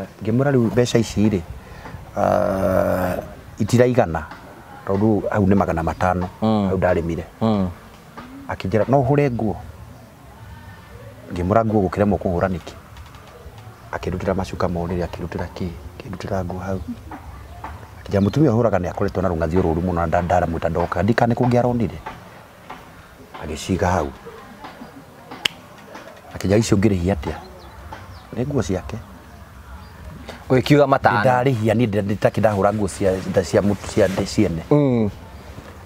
rä u mbeca icirä ri uh, itiraigana tondå hau nä magana matano hmm. au ndarä mire hmm. akinjä ra no hå re nguo ngä må ra nguo gå kä remwo kå hå ra nä kä akä rutä ra macuka morä rä akä rutä ra kä akä rutä ra nguo hau akinjä må tumia å hå raga nä akoretwo na rå ngathiå rå ru må no na ndaramwä ta ndoka ndika nä kå ngä aronire agä ciga hau akinjä icio ngä rä hi atä a nä nguo ciake ukiuga matano ndarihia ni nditaki ndahura nguo cia cia cia ciene mm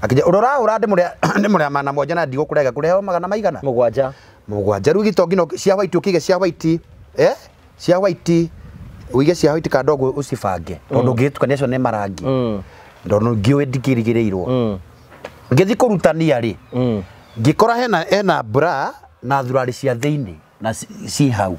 akija urora ura ndimuria ndimuria mana moja na ndigo kurega kureo magana maigana mugwanja mugwanja rugi tongino cia white ukige cia white eh cia white uige cia white kadogo ucibange mm. tondu ngitukania cio ni marangi mm. tondu ngiwe ndikirigirirwo mm. ngithi kurutania ri ngikora hena hena bra na thurari cia thiini na ci hau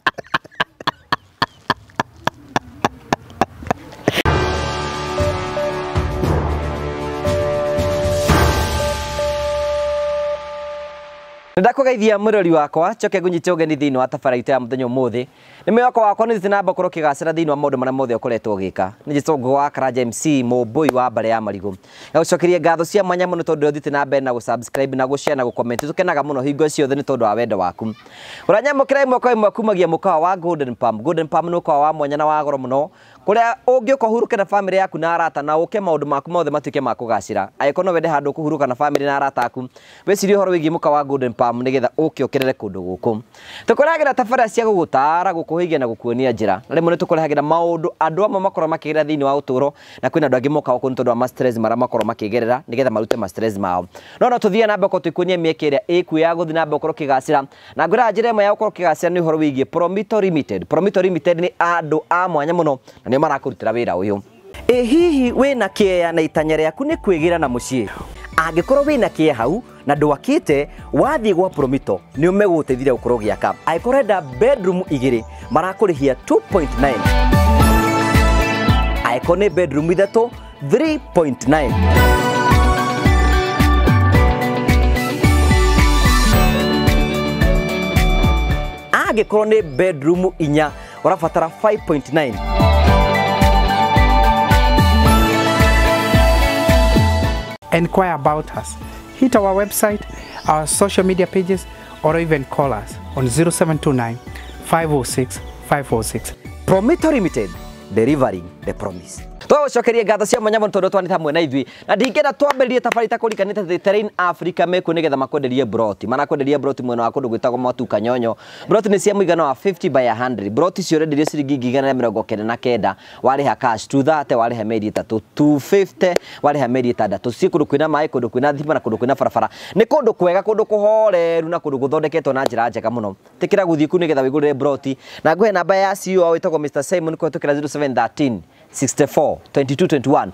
ndakugeithia murori wakwa coke ngunyite ugeni thiini wa tabaraita ya muthenya umuthi ni mwako wakwa ni na mbakoro kigacira thiini wa maundu maria mothe ukoretwo ugika ni jitongo wa Karanja MC mumbui wa mbare ya marigu gagucokerie ngatho cia mwanya muno tondu uthite na mbere na gusubscribe na gushare na gucomment tukenaga muno hingo ciothe ni tondu wa wendo waku uranyamukira imwe kwa imwe kumagia mukawa wa Golden Palm Golden Palm ni ukawa wa mwanya na wa goro muno kuria ungiuka huruke na family yaku na arata na uke maundu maku mothe matuike ma kugacira angiko no wende handu kuhuruka na family na arata aku wicirie horo wigi muka wa golden palm nigetha uke okerere kundu guku tukuragira tafara cia gugutara gukuhigia na gukuonia njira rimwe nitukurehagira maundu andu amwe makorwo makigerera thiini wa uturo na kwina andu angi mokaga kuni tondu wa ma stress maria makorwo makigerera nigetha marute ma stress mao no no tuthie na mbere twikuonia mieke iria iku ya guthii na mbere ukorwo ukigacira na ngwira njira imwe ya gukorwo kigacira ni uhoro wigi Promito Limited Promito Limited ni andu a mwanya muno nä marakurutira wä ra å yå ä hihi wä na kä na itanya aku nä kwä gä ra na må ciä na kä e hau na ndwakĩte wathiĩ gwa promito nĩ ũmegũgũteithire gũkorwo gĩaka angĩkorwo rä bedroom igĩrĩ marakũrĩhia 2.9 angĩkorwo nĩ bedroom ithatũ 3.9 korwo nä bedroom inya rabatara 5.9 Inquire about us. Hit our website, our social media pages, or even call us on 0729 506 546. Prometo Limited, delivering the promise twagåcokeria ngatho cia mwanya må tondå twanä hamwe na ithuä na ndingä twambä tabari takå rikanä te africa mekå nä makwenderie broti marakwenderie broti mwena wa kå ndå matuka nyonyo broti nä cia mũigana wa 50 by 100 broti cio rendirie ciringi igana rä mĩrongo kenda na kenda warä ha cash tuthate warä ha meri ĩtatũ 250 warä ha meri ĩtandatå ciä kå ndå kwä na maä kå thima na kå ndå kwä na barabara kwega kå ndå na kå ndå gå thondeketwo na njä ra njega må no tä kä ra gå broti na ngå namba ya cio wä mr simon kå 0713 64 22 21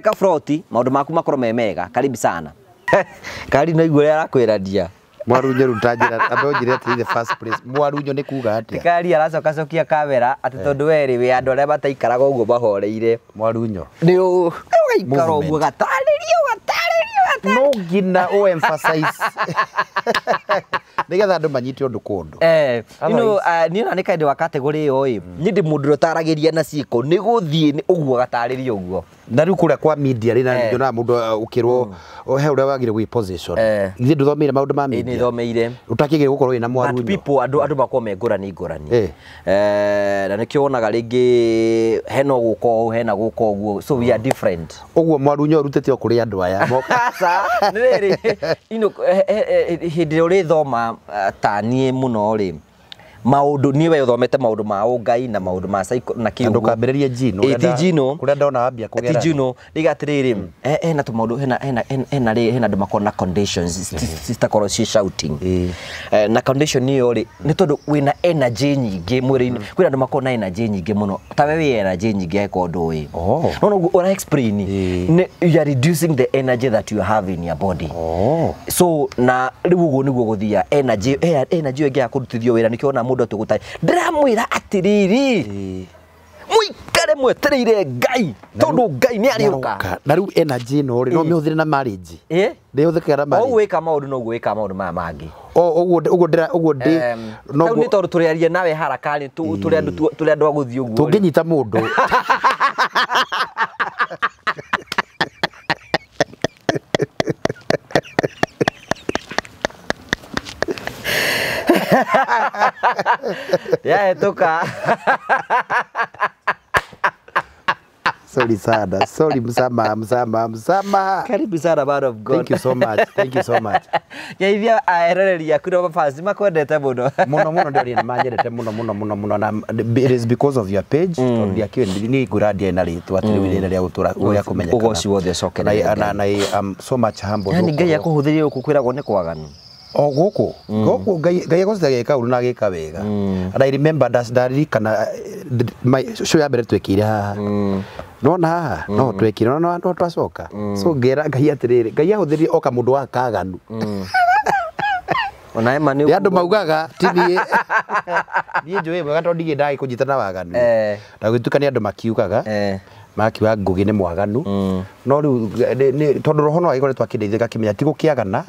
ka froti maundu maku makoro me mega karibu sana kari no igwe arakwiradia mwaru nyeru tajira abyo jire atä the first place mwaru nyo ni kuga atä tikari aracokacokia kawera atä eh. tondå werä wä andå arä a mataikaraga å guo bahoreire mwaru nyo ni gaikara å guo gatarä rio gatarä rio no nginya ũemphasize nigetha andu manyite undu kundu eh you know uh, ni na ni kainde wa category yo i hmm. ni ndi mundu utaragiria na ciko ni guthie ni uguo gatariria uguo na riu kuria kwa media ri na eh. njona mundu ukirwo ah, hmm. he uria wagire gwi position eh. ithe nduthomeire maundu ma media ni thomeire utakigire gukorwo na mwaru but people andu andu makorwo me ngurani ngurani eh. eh na nikio onaga ringi hena guko hena guko guo so we are different uguo mwaru nyo rutete okuri andu aya nä rä rä eh, eh, eh, hä ndä ä rä a å rä thoma ah, taniä må no rä maundu niwe uthomete maundu ma ungai na maundu ma psycho na kiugo ndukambiririe jino eti jino kuria ndona ambia kugera eti jino riga atiriri eh na tumaundu hena hena hena ri hena ndumako na conditions citakorwo ci shouting eh na condition iyo ri ni tondu wina energy nyingi mwiri mm. kuria andu makona energy nyingi muno ta we wi energy nyingi akorwo nduwi no no ora explain ni you are reducing the energy that you have in your body so na riu uguo niguo guthia energy energy ingi akurutithio wira nikio na mundu tugutari ndiramwira atiriri muikare mwetereire ngai tondu ngai ni ariuka na riu energy no ri no mihuthere na marriage eh de huthikaga na marriage ogwika maundu no gwika maundu ma mangi o uguo uguo ndira uguo ndi no ni tondu turiarie nawe tu turi andu turi andu aguthii uguo tunginyita mundu ya etuka Sorry sana. Sorry msama, msama, msama. Karibu sana man of God. Thank you so much. Thank you so much. Ngeithia ah, kuna yaku no mabasi makwendete muno. Muno muno ndio ni manyendete muno muno muno muno na it is because of your page Ya kiwe ni nguradia na rĩtwa atä rĩu rĩrä rĩa gå tå ra å rä a kå menyekana. Ugoci so much humble. Yani Ngai akũhũthĩrie å kå kwä ragwo nĩ kwaganu o guku mm. guku ngai agå citha gä ka å ru na gä ka wega mm. ndaririkana cå ya mbere twä kä ire haha mm. nona haha no twä kä re no twacoka so ngä ra ngai atä rä rä ngai ahå thä rire oka må ndå wa kaganu ona ema nä andå maugaga tiniä ni njå ä mwega tondå ndigä ndagä kå nyitana waganu eh. ndagå tuka nä andå makiugaga eh maki wa ngugi nä mwaganu mm. no rä u tondå roho no agäkoretwo akä ndeithä gakä tigå kä agana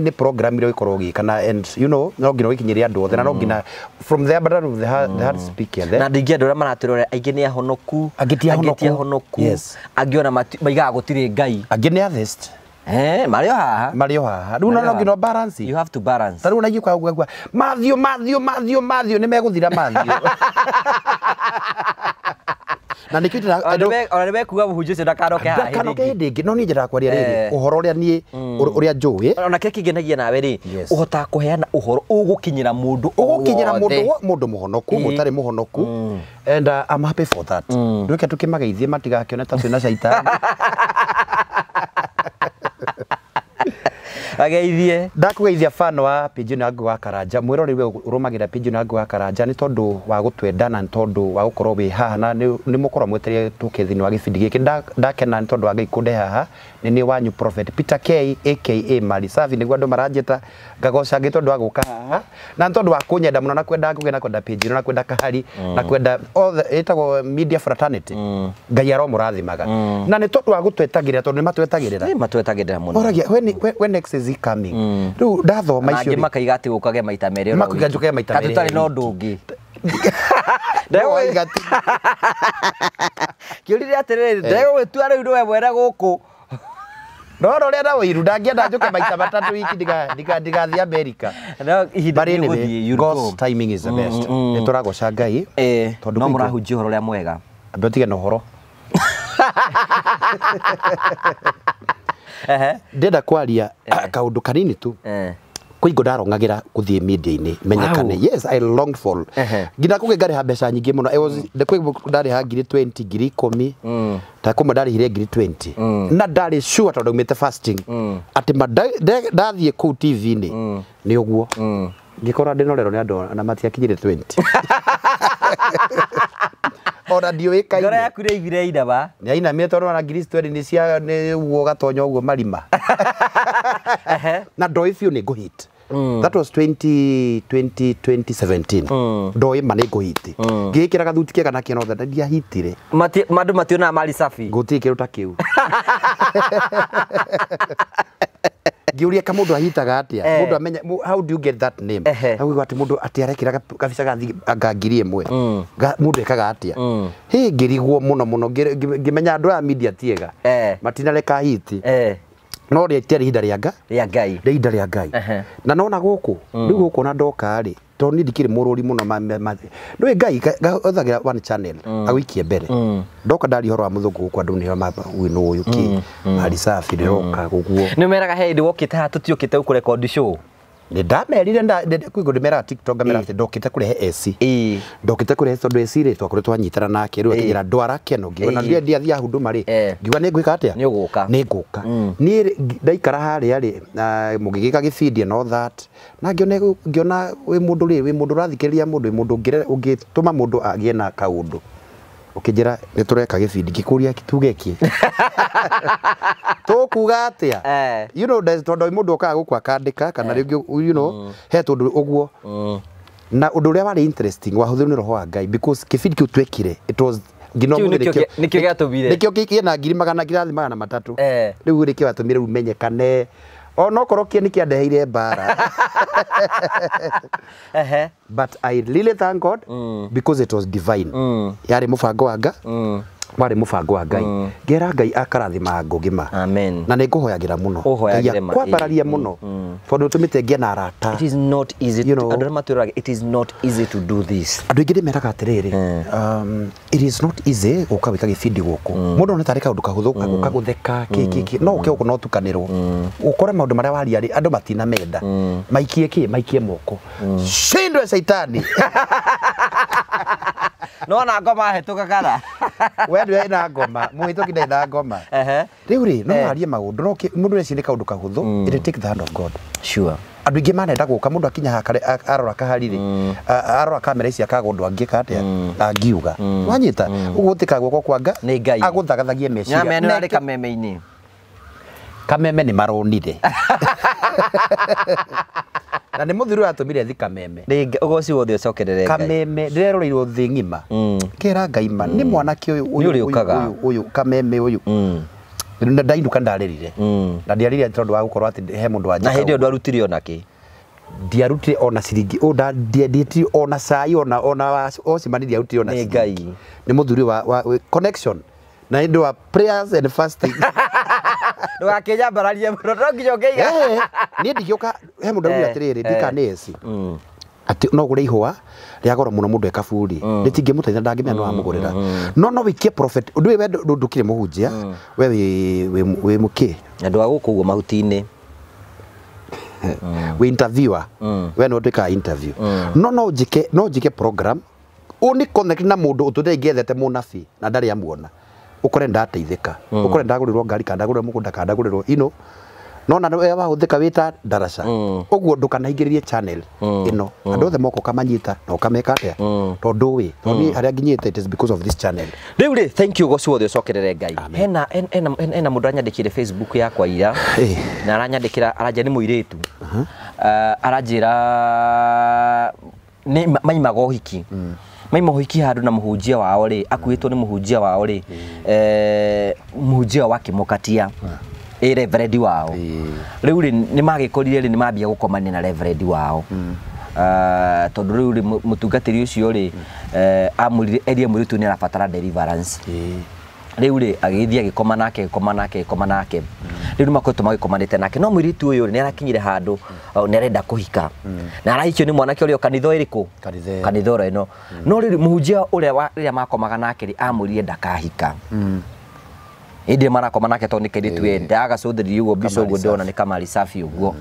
ni program ile å gä korwo å gä know no nginya å gä kinyä rä andå othe na no mm. nginya na ndingä andå arä a maratwä rore aingä ahonoku angä ti ahonoku angä ona maigaga gå tirä ngai angä nä athest Eh, marä o haha marä o haha rä u no nginya tarä u naigä kwagua mathiå mathiå mathiå mathiå nä megå thira mathiå na nä kä nä kuga må hunjä å cio ndakanoke ndakaroke hä ndä ngä no niä njä ndakwaria rä rä eh. å horo å rä a niä å mm. rä a njå ä ona kä rä kä ngenagia nawe rä å hotaga kå heana å horo å gå kinyä ra må ndå å gå kinyä ra må ndå må honoku må mm. tarä må honoku mm. and uh, I'm ndå kä tå kä mageithie matigakä one ta twä na caitani ageithie ndakugeithia fan wa page ĩno ngwa wa karanja mwiro we urumagira page ĩno ngwa wa karanja ni tondu wa gũtwenda na tondu wa gũkorwo wĩ haha na ni mũkorwo mwetereire tukithini wa gĩbindi giki ndakena ni tondu wa gikunde haha nä nä wanyu prophet peter k aka marisavi nä guo andå maranjäta ngagoca ngä tondå wa ka haha na nä tondå wa kå nyenda må no na kwenda ngå gä na kwenda page na kwenda kahari na mm. kwenda ätagwo media fraternity mm. ngai aro må rathimaga mm. na nä tondå wa gå twetagä rä ra tondå nä matwetagä rä ra matwetagä rä ra må no rä u ndathoma icio makaiga atä gå kage maita merä makaiga njå kage maita merä katåtarä na å ndå å ngä ndegå gä tua rä u nä we mwene gå kå rora å rä a rawairu ndangäenda njå maita matatå wiki ndigathiä amerika nä tå ragoca ngai eh, no må rahunjia å horo å rä a mwega ambe å tige na å horo ndenda kwaria eh. kaå ndå kanini tu eh kuingo ndarongagira guthie media ini menyekane wow. yes i longed for gina kuge ngari ha besa nyingi muno i was the quick dari ha giri 20 ngiri ikumi mm. ta kumwe dari hire giri 20 mm. na dari sure to make the fasting mm. ati ndathie ku tv ni ni uguo ngikora ndinorero ni andu na matia kinyire 20 ona ndiå kaine ngoro yaku nä igire inaba nä ainamä tondå ona kristo erä nä cia nä guo gatonya å guo marima na ndoä biå nä ngå hit ndoä ma nä ngå hiti mm. ngä gä kä ra gathuti kega na kä nothe na ndiahitire andå mationaga mari sabi gå tirä kä rå ta kä u ngiuria ka mundu ahitaga atia eh. mundu amenya how do you get that name agwigwa ati mundu ati arekira kabica gathi ga ngiri imwe mundu mm. ekaga atia mm. hi ngirigwo muno muno ngimenya andu a media tiega eh. matinareka hiti eh. no rĩtiarĩ ihinda rĩa nga rĩa ngai rĩ ihinda rĩa ngai na nona gũkũ rĩu mm. gũkũ na ndoka rĩ to ni må no muno ä ngai gathagira ra mm. mm. agå ikie mbere ndoka ndari horo wa må gå kå andå nä muthungu yå kä mm, niho rä roka gå guo nä å meraga he wokä te ha tå tiå kä tutiokite ukurekondi show nä ndamerire ngå tiktok ngamera atä ndokä te kå rehe ndokä te kå rehe tondå rä twakorwo twanyitana nake rä akä njä ra ndwara keno ngiuga mm. na rä ndiathia hunduma rä ngiuga nä ngwä ka atä a nä ngå ka niä ndaikara harä a rä må gä gä ka gä bindi no that na ngĩona wä må ndå rä wä må ndå å rathikä rä ria må ndå wä må ndå å ngä tå ma må ndå agä e na kaå ndå ukijira nitureka tureka gibindi ngikuria tuge ki tukuga atia eh. you know there's to do mundu okaga gukwa kandika kana eh. ringi you know mm. he tundu uguo mm. na undu uria wari interesting wahuthirwo ni roho wa ngai because kibindi kiu twekire it was nikio giatubire nikio na ngiri magana kirathi magana matatu eh. riu rikio watũmire umenyekane onokorwo kä nä kä andeheire mbara but i really thank god mm. because it was divine mm. yarä må bango wanga mm warä må bango wa ngai mm. ngera mm. ngai akarathima ngågima na nä ngå hoyagä ra må no kwambararia må mm, no mm, tondå tå mä te ngä na arata andå aingä ndä meraga atä rä eh. rä um, gå ka wä ka gä bindi gå kå må ndå netarä kaå ndå kahå thå gå ka gå theka no å ke gå kå no å tukanä rwo å kore maå ndå marä a waria rä andå menda maikie kä maikie moko cindwe caitani nona ngoma hetå kakara we andå ena ngoma må hä tå ki na ngoma rä u rä no marie maå ndå må ndå reciria kaå ndå kahå thå sure andå aingä manenda gå ka må ndå akinya arora kaharirä mm. arora kamera ici akaga ndå angä ka atä mm. angiuga mm. wanyita å gå tä ka guoko kwanga agå thagathagie meciria kameme nä maronire na nä må thuri atåmire thi kameme ågoci wothe å cokerere kameme ndä reroreirwo thä ng'ima mm. kä ra ngaima nä mm. mwanake å yå kameme å yå ndainduka ndarärire na mm. ndiarire tondå wa gå korwo atä he må ndå na hä ndä ä yo ndwarutire ona kä ndiarutire ona ciringi ndietire ona cai ona ona ocimani ndiarutire ona ngai nä må thuri wa connection na hä ndä wa prayers and fasting ndugakĩnyambararie mũno no nginya ũngĩiga niĩ ndingĩũka he mũndũ auga eh, atĩrĩrĩ eh. ndikanĩci mm. atĩ no gure ihua rĩa goro mũno mũndũ ekaburi rĩtingĩmũteithia mm. ndangĩmenya nĩ mm, wamũgũrĩra no no wĩkie prophet ũndũ ũyũ we ndũkire mũhunjia we we we andũ a gũkũ ũguo mahuti-inĩ wĩ interviewer we no ndĩkaga interview no no njĩke no njĩke program ũni connect na mũndũ ũtũndĩ ngĩethete mũnabii na ndarĩ amuona ukore ndateithika mm. ukore ndagurirwo ngari kana ndagurirwo mugunda kana ndagurirwo ino no na we wahuthika wita darasa mm. uguo ndukanaingiririe channel mm. ino mm. andu othe moko kamanyita na mm. to do we to ni mm. aria nginyite it is because of this channel riu ri thank you gosu the ucokerere ngai hena hena hena mundu aranyandikire facebook yakwa ira hey. na aranyandikira aranja ni muiretu uh-huh. uh, aranjira ni maimaga uhiki mm maima hoiki handå na hunjia wao ri akuitwo ni hunjia wao ri hmm. eh muhunjia wakimukatia ä hmm. reverendi wao hmm. rä u nä korire rä nä mambia gå komania na reverendi wao ah, tondå rä u må tungatä ri å cio rä eh, amå rire erie rä tu nä arabatara deliverance riu ri agithia gikoma nake gikoma nake gikoma nake riu ni makoretwo magikomanite nake no mwiritu uyu ni arakinyire handu ni arenda kuhika hmm. na arahikio ni mwanake uria kanitho iriku kanitho ro ino hmm. no riu muhunjia uria riria makomaga nake ri amwirire ndakahika indi hmm. marakoma nake to ni kairitu ye eh. ndagacuthiririe uguo mbica uguo ndona ni kamari safi uguo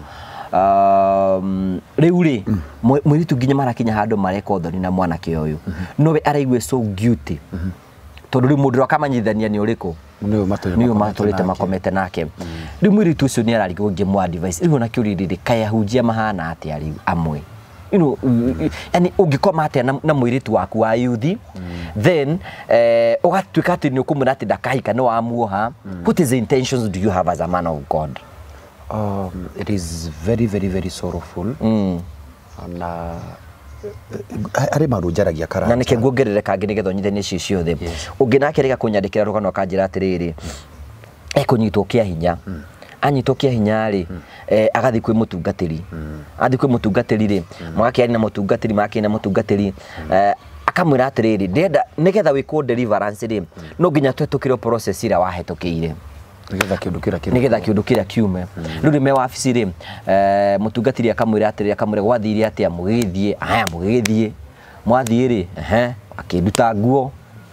um, riu ri mm. mwiritu nginya marakinya handu mareka uthoni na mwanake uyu nowe araigwe so guilty tondu riu mundu akamanyithania ni uriku niå matårä makomete nake mm. rä u mwä ritå å cio nä ararigwo ngä mwa rä u nakä å rä rä kayahunjia mahana atä a rä u amwe yani å ngä koma atä na mwä rä tu waku wa yuthi mm. then å eh, gatuä ka atä nä å kå mwä ra atä ndakahika nä wamuoha mm. what is the intentions do you have as a man of god um, it is very very very sorrowful mm. na arä maå njaragia kara na nä kä nguo ngä kangä nä getha nyithe nä cio ciothe å ngä nake rä ga kå nyandä kä ra rå gano akanjä ra atä rä rä ekå nyitwo kä a hinya mm. anyitwo kä a hinya-rä mm. e, agathiä kwä må tungatä ri mm. athiä kwä må tungatä ri rä magakäari na må tungatä ri magakäari na må tungatä ri e, akamwä ra atä rä rä nä getha wä kå rä no nginya twetå kä re process wahetå kä ire nigetha kiundu kira kiume kiume mm. riu ni me wabici ri eh, mutungatiri akamwira atiriri kamwira gwathire atia mugithie aya mugithie mwathie ri ehe akinduta nguo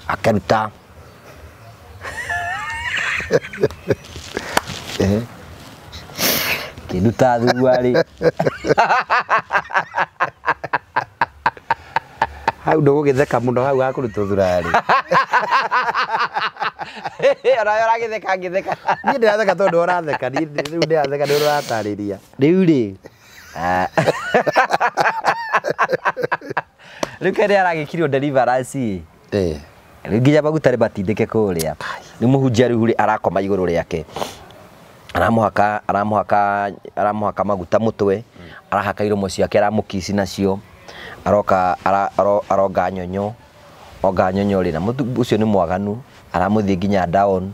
akaruta akinduta thurua ri hau ndå ndugugitheka muno hau akurutwo thurari ona yo ragitheka ngitheka niä ndä ratheka tondå ũratheka rä u ndä ratheka nä å ratarä ria rä u ah. rä rä u kende aragä kirio deliverance rä nginya magutarä matindäke kå rä a nä må hunjia rä u arakoma igå rå rä ake aramuhaka haka maguta må mutwe mm. arahaka iromo ciake aramå kici nacio aroka aronga nyonyo onga nyonyo rä na må cio nä mwaganu aramå thiä nginya down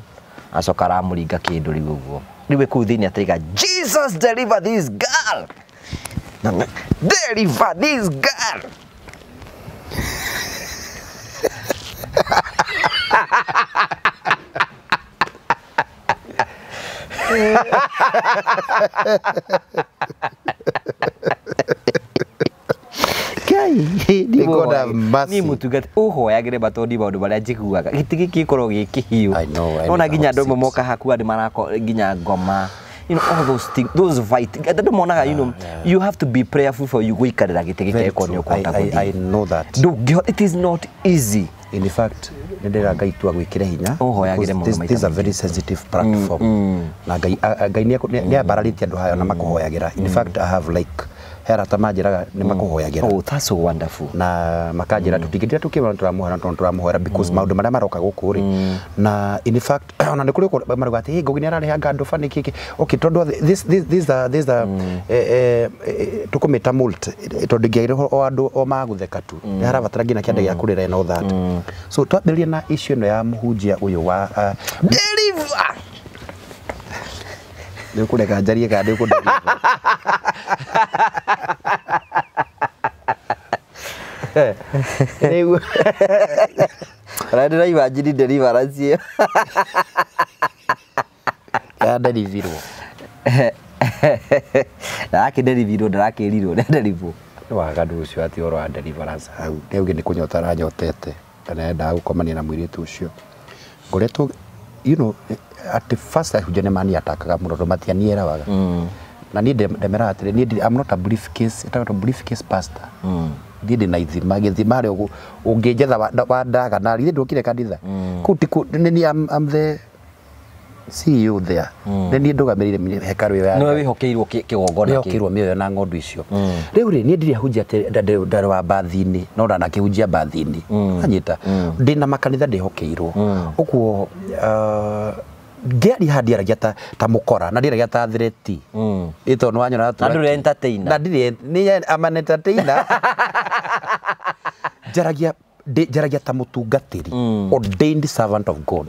acoka aramå ringa kä ndå rä u å guo rä u kå u thä inä ataiga jesus deliver this girl deliver this girl niä å hoyagä re mbatå maå ndå marä a njiguaga gä tigä gä kä ona nginya andå amwe moka haku marako nginya ngoma you know, all those things, those fight. you know, ah, you have to be prayerful for you nä å kwahota it is not easy in fact tu kä re hinya mm, mm. na ambararä tie andå hayo na makå hoyagä ra he arata raga nä makå ra na makanjä ra tå tingä tukä ona tå ramå hera tondå tå ramå hoera maå ndå marä a maroka gå kå rä na ona nä kå rä marauga atä ngå nä ararä hanga ndå banä kä kä okay tondå tå kå mä ta tondå ingä airä o andå o magå theka tu nä harabatara nginya kä ande gä a kå rä ra ena å thati so twambä rä rie na icio ä no ya må hunjia å yå wa uh, nä å kå reka njarie kana nä å kå ndaria nä guo ona ndä raimanjini deliverance ä yo ndanderivirwo ndarakä nderivirwo ndarakä rirwo nä nderivwo nä waganu å cio atä å wa deliverance hau rä u gä nä kå nyota ranyotete kana endaga gå komania na mwirä tu å cio ngoretwo atĩ first hujone mani atakaga muroto matianierawaga waga mm. na ni demera atä ni I'm not a briefcase ĩtagwo briefcase pastor mm thiä ndä na ithima gä thima rä å ngä njetha wandaga na rithä ndå kire kanitha mm. kå u I'm the CEO there nä niä ndå hekaru ya ire hekarå ä yo nä wä hokeirwo kä gongona kä hokeirwo mä yo na ng'ondu icio mm. rä u rä niä ndirä hunjia ndarä wa mbathi-inä no na nakä hunjia mbathi-inä anyita ndä na makanitha ndä hokeirwo å kuo ngä ha ndiaragia ta må kora na ndiaragia ta thireti ä mm. tondå wanyona na ndirä njaragia njaragia ta mutungatiri mm. ordained servant of god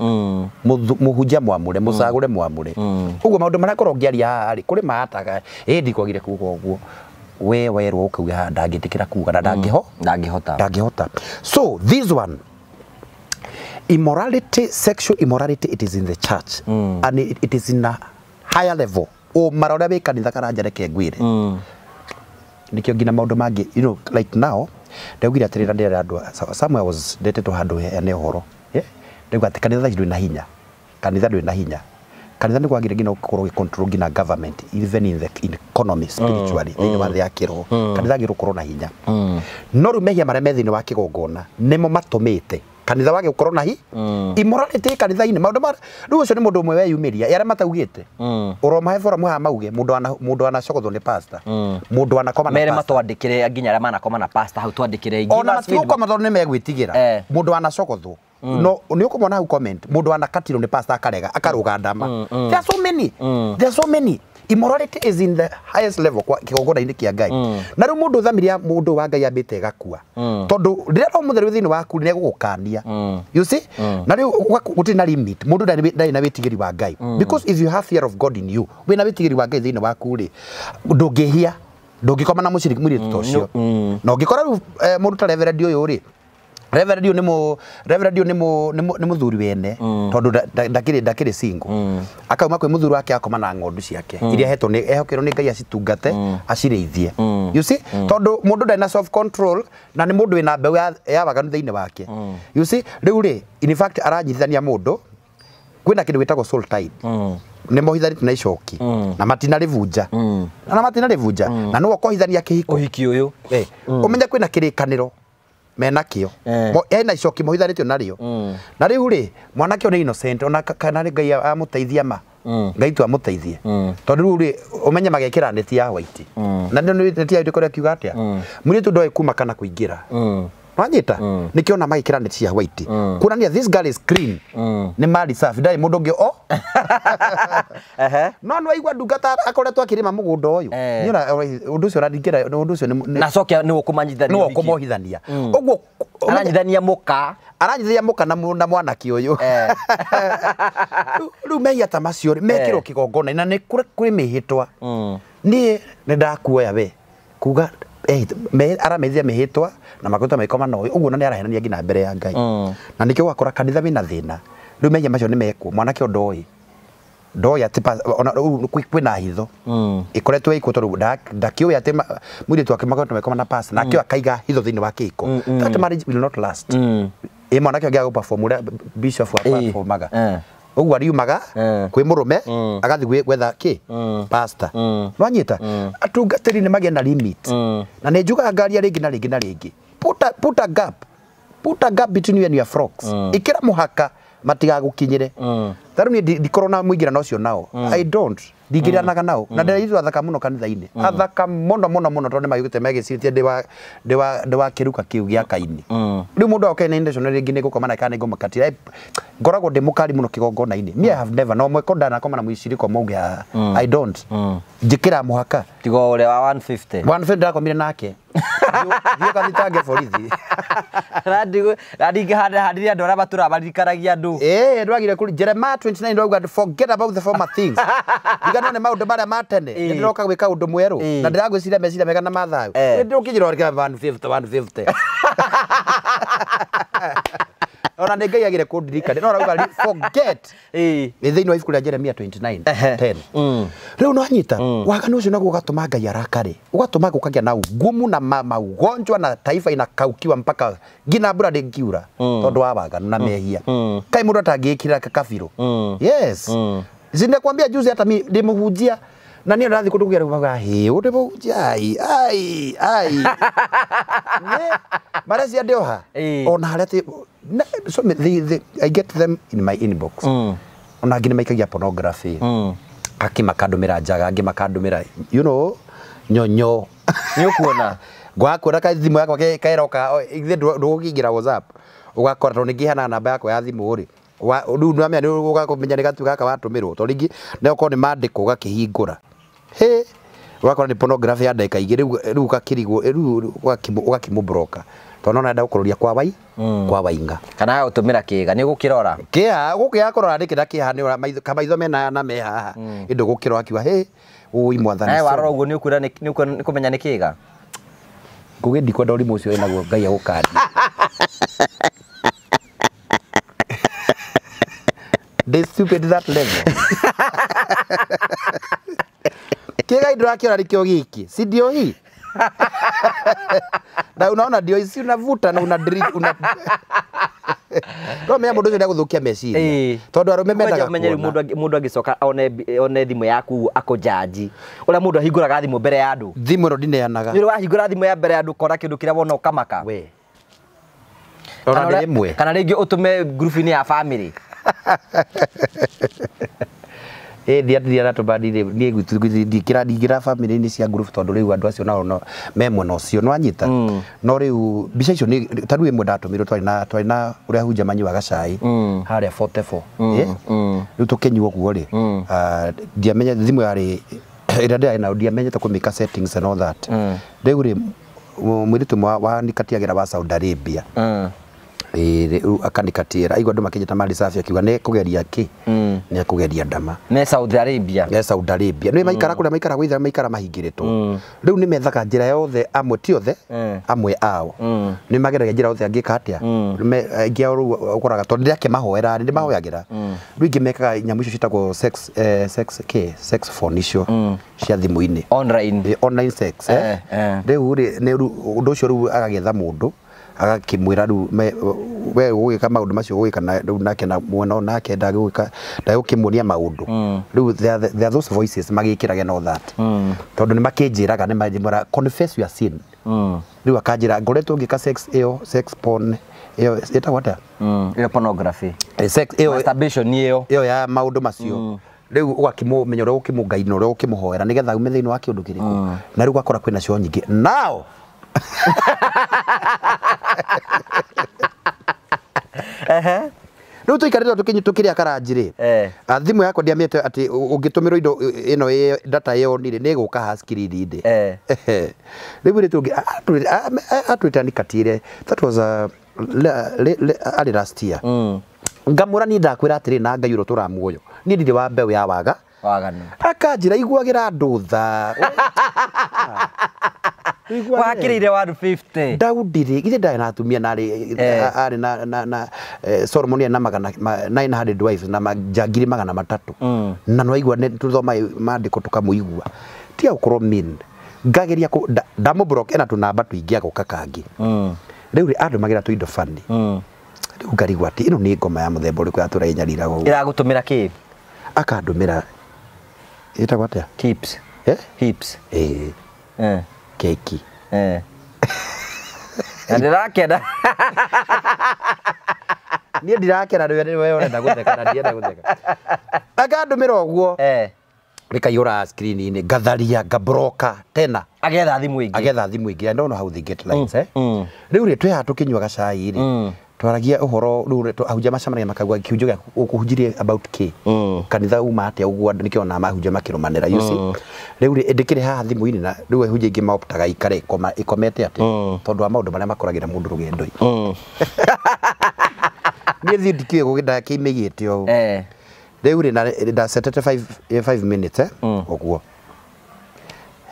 muhunjia mm. mwamure mucagure mwamure mm. uguo mm. maundu maria ngorwo ngiaria haha ri kuri mahataga ä ndikwagire kuga ũguo we werwo å kauga haha ndangä tä kä ra kuga na mm. ndangä hota so this one immorality, sexual immorality, it is in the church mm. and it, it is in a higher level o maroria wä kanitha karanjareke ngwä re mm. nä kä o nginya maå ndå mangä you know, like now ndaugire atä rä na ndä andå somewhere was dated ndetetwo handå ene å yeah they got kanitha ndwä na hinya kanitha ndwä na hinya kanitha nä kwagä rä nginya gå korwo nginya government even in the economy mm. spiritually thä inä wa mm. thä ya kä roho kanitha agä rå na hinya no rä u mehia marä a me thä inä wa kä gongona nä kanitha wage gukorwo na hi mm. immorality kanitha-inä maå ndå rä u å cio nä må ndå å mwe weyumä ria arä a mataugä te å mm. romahe foramu haha mauge må ndå anacogothwo nä må mm. ndå mere kä re nginya arä a manakoma na hau twandä kä re ona matigåkoma tondå nä megwä tigä ra eh. må ndå Mm. no nä å kå mona hau må ndå anakatirwo nä pasta akarega akarå ga ndama mm, there so many there so many immorality is in the highest level kwa kigogona ini kia ngai mm. na rĩu mundu thamiria mundu wa ngai ambĩte gakua tondu mm. tondå ro roho mũtheru thĩinĩ waku ne egũgũkania mm. you see na rĩu gũtirĩ na limit mundu na ndarĩ na wĩtigĩri wa ngai because if you have fear of god in you we na wĩtigĩri wa ngai thini waku rĩ ndũngĩhia ndũngĩkoma na mũciriki mũirĩtu ta ũcio na ũngĩkora rĩu eh, mundu ta reverendi ũyũ rĩ Reverend nä nimo Reverend nä må thuri wene mm. tondå ndakirä singo mm. akauma kwä må wake akoma na ng'ondu ciake mm. iria hetwo ehokerwo nä ngai acitungate acirä you see må ndå ndarä na self control na nä må ndå wä na mbeå ya waganu thä inä wake rä u rä in fact aranyitithania må ndå kwä na kä ndå gä tagwo soul tide nä mohithanä na icoki na matinarä vunja na matinarä vunja na nä wokohithania kä hiko å hiki å yå å menye kwä na kä rä kanä ro mena kä o eh. ena icoki mohithanä tio narä o mm. na rä u rä mwanake ni nä innocent ona kana ngai amuteithia teithia ma mm. ngai tu amuteithie teithie mm. tondå rä u magekira å menye neti ya waiti na ndo ti aä ndä korä atä a tu ndoä kuma kana kå ingä ra wanyita mm. nikiona mai kirani cia white mm. kuna kuonania this girl is green mm. ni mali safi ndarä må ndå å ngä o no nä waigua ndungata akoretwo akä rä ma må gå nda å yå eh. å ndå å ni raringä å ndå å cio nacokia nä wokå manyithania nä wokå mohithania å mm. guo aranyithania må ka aranyithania må na na mwanake å yå rä u meia ta macio mekä rwo eh. kä gongona na nä kå rä mä hä twa ndakuoya we kuga Eh, aramethia mä hä twa na makuta maiko mana uguo na arahenania nginya mbere ya ngai mm. na nä nikio gakora kanitha thä na rä u menye macio nä mekwo mwanake ndoi ndoya ati kwina hitho ikoretwo mm. ikwo tondu ndakiuya ati mwiritu wake makoretwo mekoma na pass na mm. akaiga hitho thiini wa kihiko that ä mwanake angä agå perform å rä a bishop uguo ariumaga eh. kwä må rå me mm. agathiä gwetha kä mm. pasta mm. no anyita atungatä ri nä magä na limit na nä njugaga ngaria rä ngä na rä ngä na rä ngä put gap puta gap between you and your frogs ikira muhaka matiga kinyä tarä niä ndikorwo na må ingä rano å cio nao mm. ndingä rä ranaga mm. nao na mm. ndärairwo athaka må no kanitha-inä athaka mono mono mono no må no tondå nä magä gå te megä cirie ndä wa kä ruka kä u gä aka-inä rä u må ndå agokainä rä ngä nä gå komana kana ngomakatira ngoragwo ndä må kari må no kä gongona-inä mihavneve no mweko ndanakoma na må iciriko mauge njä kä ra må haka tiga å rä wa ndakomire nake thiåka thitange borithi na ndingä handä handä rä andå arä a matå ra maririkanagia andå ndå agire njere 29 rauga forget about the former things ndigana ne maundu maria ma tene ni ndiroka gwika undu mweru na cira mecira mega na mathayo ni ndirukinyirwo 150 150 ona nä ngai agä re kå ndirikane no rauga forget thä inä wa ibuku rä a jeremia 29 rä u nonyita mm. waganu å cio naguo å gatå ma ngai arakarä å gatå ma gå na ngumu na maugonjwa na taifa ina kaukiwa mpaka gina mbura de ngiura mm. tondå wa waganu na mm. mehia kaä må ndå atangä yes kabirå yes juzi hata mi ndimhujia na niä ndathi kå ndå gå gä mauga hä å ndä må njai ai ai marä cia ndä oha ona harä atä i get them in my inbox mm. ona angä nä maikagia pornography mm. makandå mä ra njaga angä makandå mä ra you know, nyonyo nä å kuona ngwakuona ka thimå yakwa keroka ndå gå kä ingä ra whatsapp å gakora tondå nä ngä hana namba yakwa ya thimå rä rä u nä amenya nä å gå menya nä gatuä gaka watå mä rwo tondå rä ngä nä okorwo nä mandä kå gakä hingå ra he wakora ni pornography ya ndagä igä rä u gakirigwo rä u gakimå broka tondå no nenda gå kå kwa wai mm. kwa wainga kana utumira kiga ni gukirora kia gukia nä ni kira kia ni ha gå mena na me ha ä mm. ndå gå kä rora akiuga hä ui mwathaniwarora å guo nä ni kå menya ni kä ga ngå gä ndikwenda å rimå å cio naguo ngai agå They stupid that level. kigai ndurakiona nikio giki si ndio hii na unaona ndio hizi unavuta na una drip una no menya mundu ucio ni aguthukia meciria tondu arume mendaga mwenye mundu mundu agicoka one one thimu yaku jaji uria mundu ahinguraga thimu mbere ya andu thimu ro ndineanaga ni wahingura thimu ya mbere ya andu kora kindu kiria wona ukamaka we kana rĩmwe kana rĩngĩ ũtũme ngurubu-inĩ ya bamĩrĩ ä thia ndithia natåma ndingä ra bamä cia ngurubu tondå rä u andå acio nao me mwena å cio no anyita mm. no rä u mbica icio ta u ä mwe ndatå mä rwo twarä na å rä a hunja manyuaga cai mm. harä a rä mm, u tå kä nyua å guo rä ah, ndiamenya thimå yarä ä rä a ndä nayo ndiamenyete kå mä ka rä u rä mwä rä tå wa nikatiagä ra wa saudi arabia mm rä u akanikatira aigua andå makinyita mari safi akiuga nä kå geria kä mm. geria ndama me saudi arabia me saudi arabia nä maikara hmm. kå maikara gwä maikara mahingä rä two hmm. rä u nä methaga njä ra yothe amwe ti othe hmm. amwe ao nä mageragia njä yothe angä ka atä a aingä ao rä u å koraga tondå ndä akĩmahoera nä ndä mahoyagä ra rä u ingä mekaga nyamå icio citagwo eh, cio cia thimå-inä rä u rä å ndå å cio rä u agagä må ndå agakimwira ru we gå gä ka maå ndå macio gå kana ru nake na mwena nake ndagå kä muonia maå ndå rä u magä kä rage no that mm. tondå nä makä raga nä manjä mwra rä mm. u akanjä ra ngoretwo ngä ka ä yo ätagwo atä ä yo ya maå ndå macio mm. rä u ågakimenya å rä a gå kä må ngaina å rä a gå kä må hoera nä getha ume thä inä wa kä å ndå kä rä kå na rä u gakora kwä cio nyingä nao rä u tå ikarä tå kä rä a karanji rä thimå yakwa ndiamä te atä å ngä tå mä rwo indo ä no data ä onirä nä gå ka haskiriri-ndä rä u rä tå ngä atwä tanikatiä re uh, arä rastia mm. ngamå ra ndakwä ra atä rä na ngai å rå tå ra niä ndirä wa mbeå ya waga waganu akanjira iguagira andu tha wakirire 150 ndaundire githe ndari na atumia nari ari eh. na na na eh, Solomon na magana 900 wives na majangiri magana matatu mm. na nwaigua tuthoma maandiko tukamuigua tia gukorwo mean ngageria ndamũbrock ena tũnamba tũingĩ agoka kangĩ mm. rĩu rĩ andũmagĩra tũindo bani mm. rĩu ngarigwo atĩ ĩno nĩ ngoma ya mũthemba ũrĩkũ yatũrainyarira ũguo ĩragũtũmĩra kĩ akandũmĩra ĩtagwo atĩa hips eh hips eh eh keki eh na ndirakena niĩ ndirakena rĩu nĩ we ũrenda gũtheka na ndienda gũtheka aka ndũmĩra ũguo eh rĩkaiyũra screen-inĩ ngatharia ngabroka tena agetha thimũ ingĩ agetha thimũ ingĩ i don't know how they get lines mm. eh mm. rĩu rĩ twĩ haha tũkĩnyuaga cai rĩ mm twaragia uhoro riu ahunjia macemanagia makagua kĩhunjio gĩaku ũkũhunjirie about k mm. kanitha uma atĩa ũguo andũ nĩkĩona mahunjia makĩrũmanĩra you see riu mm. rĩu ndĩkĩrĩ haha thimũ-inĩ na riu ehunjia ingĩ maoptaga ikare ikomete atĩ mm. tondũ wa maũndũ marĩa makoragĩra mũndũ rũgendo-inĩ mm. niĩ thiĩ ndikiũĩ gũgĩndakĩimĩgĩte ũũ eh. rĩu na ndacetete 5 eh, minutes eh? mm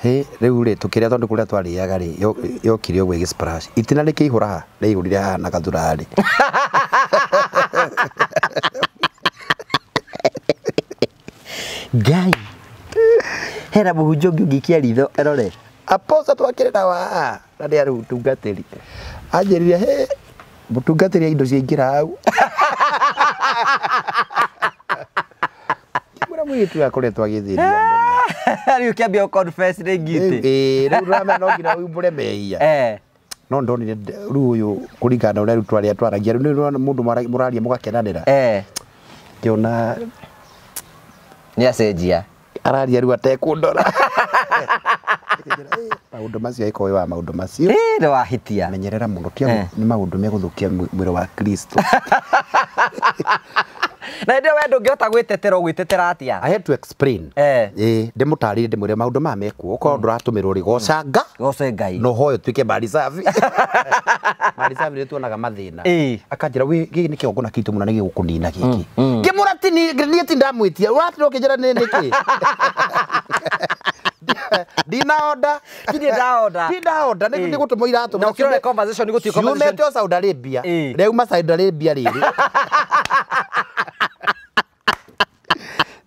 hä rä u rä tå kä rä a tondå kå rä a twarä aga rä yokire å guo ä itina rä kä ihå raha rä ihå rire haha na gathurarä ngai hena må å ngä å ngä kä aritho erore aposa twakä rä ra waa na nä arä u tungatä ri anjä rä rire hä må tungatä ri a indo ciaingä ra hau mwä ra må irä tu akå rä a twagä thä ria rä u kä ambia rä ngitä u rame no nginya umbå re mehia eh. no ndonire rä u å yå kå ringana na å rä a rä u twarä a twaragia rä u må ndå må raria må gakenanä ra eh. ngä ona nä acenjia araria rä u atekå ndora maå ndå macio agä korwo wa maå ndå macio nä wahitia menyerera må no eh. nä maå ndå megå thå kia mwä wa kristo na ndio wendo ndångähota gwitetera gwitetera atia i had to explain eh eh demo tari demo re maundu ma meku uko ndoratumirwo korwo mm. gocanga mm. goce ngai no hoyo tuike tuä safi maricabi safi rä tuonaga mathina eh akanjira mathä na akanjä ra gä nä kä ongona kä itå må na ni gä gå kå nina gä ni ni ki ratiniä ti ndamwä da ratä å da njä ra nä kä ndinaonda ndinaonda nä gå conversation ni iratå conversation te o saudi arabia reuma saudi arabia rä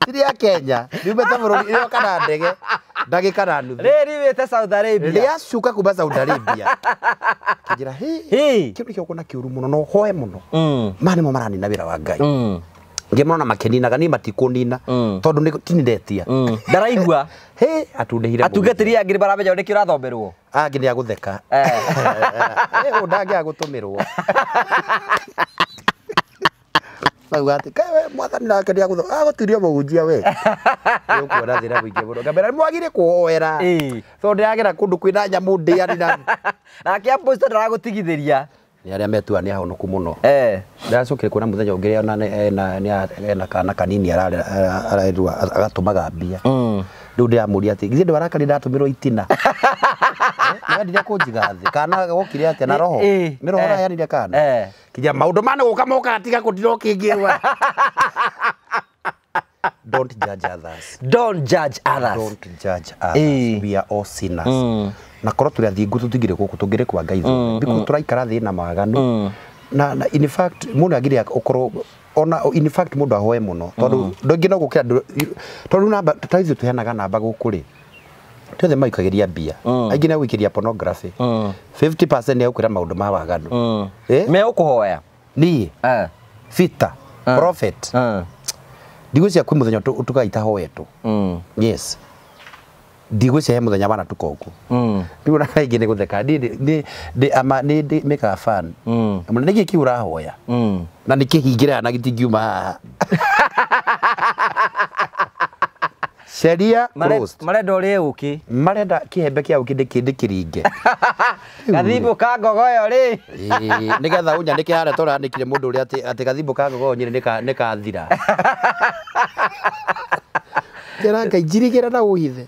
iria kenya riumete bururi irioka na ndege ndagika kana nuthu ri riumite south arabia riacuka kuba south arabia kinjira hi kiu nikio kuna kiuru muno no hoe muno ma mm. nimo maranina wira wa ngai mm. ngimona makeninaga ni matikunina mm. tondu ni tinidetia ndaraigua he atundehire atungatiri angiri baramenya ni kira athomerwo angi ni agutheka eh undangi agutumirwo makauga atä kaä mwathani nake nä agå agåturia må hunjia we nä å kuona thä e, na må ingä må no ngamera nä mwagire kwoera tondå ndä ragera kå ndå kwä na nyamå ndä ani na nake aposta ndaragå tigithä ria nä arä a metua nä ahonoku må no ndäracå kä re kuona må thenya å ngä rä a ena kana kanini agatå maga mbia mm. rä u ndä ramå ria atä githä ndwarakarä ndatå mä rwo itina nĩendire kũnjigathĩ kana gokire atĩa na roho nĩ roho raheanire kana kinya maũndũ ma nĩ gũka moka tiga kũndira ũkĩngĩrwa Don't judge others. Don't judge others. Don't judge others. Eh. We are all sinners. Mm. Na korwo tũrĩ athingu tũtingĩrĩ gũkũ tũngĩrĩ kwa Ngai thutha. Mm, Biko mm. tũraikara thĩ na maganu. Mm. Na, na in fact mundu agire ukorwo ona in fact mundu ahoe muno tondu ndingi no gukira tondu namba ta icio tuheanaga namba guku tuothe maikagiria mbia oh. aingi ne gwikiria pornography 50% ya gukwira maundu ma waganu oh. eh? me ukuhoya ni fita eh. eh. prophet ndigu cia kwi muthenya tugaita hoetu oh. yes ndigå cehe må thenya wana tukogu rä na kaingä nä gå ni ni ni fan ni nä gä kä å rahoya na nä na hingä rana na tingiuma haha ceria marenda å rä å kä marenda kä hembe kä aå kä ndä kä ringe gathimbå ka ngogo yo rä nä getha å nya nä kä harä tå ranä kire må ndå å rä a atä gathimbå ka ngogo yo nyä nä kathira kera ngaijirigä na withe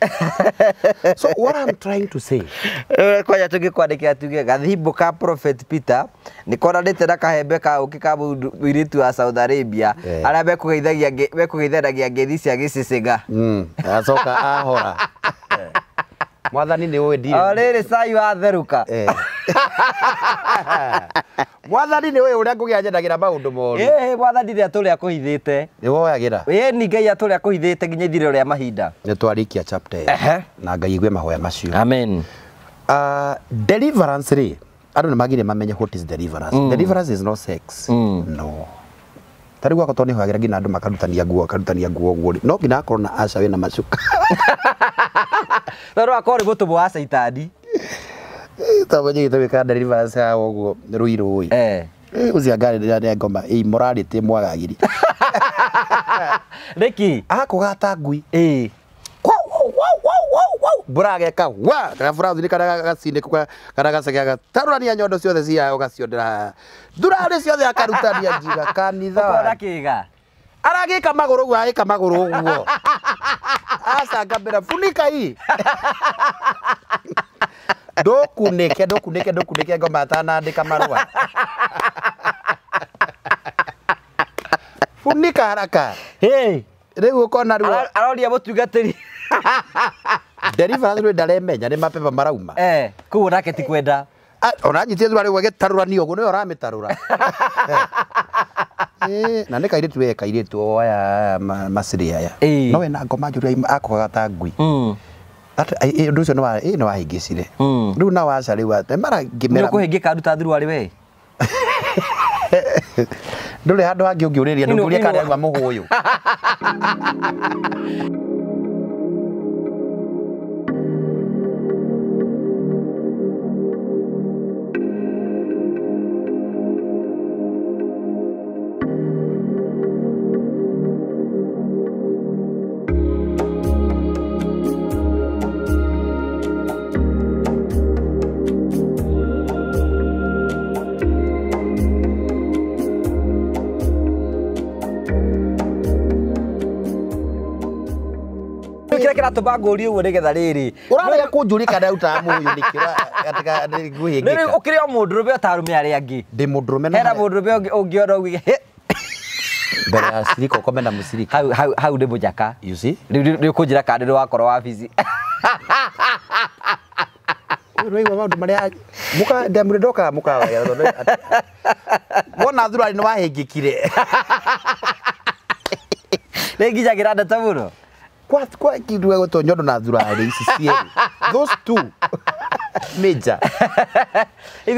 so what I'm trying to say eh, kwanja tå ngä kwandä kä ra tuge gathimbo ka prophet peter nikora koranä te na kahembe ka å kä ka må tu wa south arabia arä a mekå geithanagia ngä thi cia gä cicä ga mm, acoka ahora eh mwathani nä å ä rä rä cai watheruka eh. mwathani nä å ä å rä a ngå gä a nyenagä ra maå ndå moru ä mwathani rä a tå rä a kå hithä te nä woyagä ra ä nä ngai atå rä a kå hithä te nginya ithirä rä a mahinda nä twarä kia na ngai igue mahoya macio andå nä magire mamenye is mm. is no sex mm. no ta rä u akotorwo nä hoyagä nginya andå makarutania nguo akarutania nguo guo rä no nginya akorwo na aca wä na macuka tondå akorwo rä må tå må wa caitani tamenyigite gwä kandari å guo rå irå ä uciangarä ngoma ä morarä tä ri rä kä akå gata ngui burage kawa kana burathini kana gacini kana gacege gatarurania nyondo ciothe ciao gaciondera thurarä ciothe akarutania njiga kanitha aragika maguru guo agika maguru guo aca ngambira funika hii ndukunike ndukunike ndukunike ngoma atanandika marua funika haraka hey. riu ukona ruo aroria mutungatiri Deriva rä ndaremenya nä mapepa marauma eh, koguo nake ti kwenda ona nyiti rä agätarå å guo nä ogu å ramä tarå ra na nä kairä tu we kairä tu oya masiri aya no na ngoma njå ria ta ngui å ndå ndu cio nä wahängä cire rä u na waca rä u mara ngä mera kå hängä kanduta thurwarä we ndå rä handå hangä å ngä å rä ria ndå ngå ria karä aruga må hå yå tuma ngũrie ũguo nĩgetha rĩrĩ ũrarega kũnjũrĩkana utaga mũyũ nĩkĩ gataga ngũhĩngĩka rĩu ũkĩrĩ o mũndũrũme ũtarũme arĩa angĩ ndĩ mũndũrũme hena mũndũrũme ũngĩona å mbere ya cirika ũkome na mũcirika hau, hau, hau nĩ mũjaka rĩu kũnjĩra kana nĩ wakorwo wabici nĩwaigua maũndũ marĩa mũka ndamure ndoka mũkawa ya thondo wona thurari nĩwahĩngĩkire nĩnginyagĩra nda mũno kwa kwa nyondo na thurarä ici cierä those two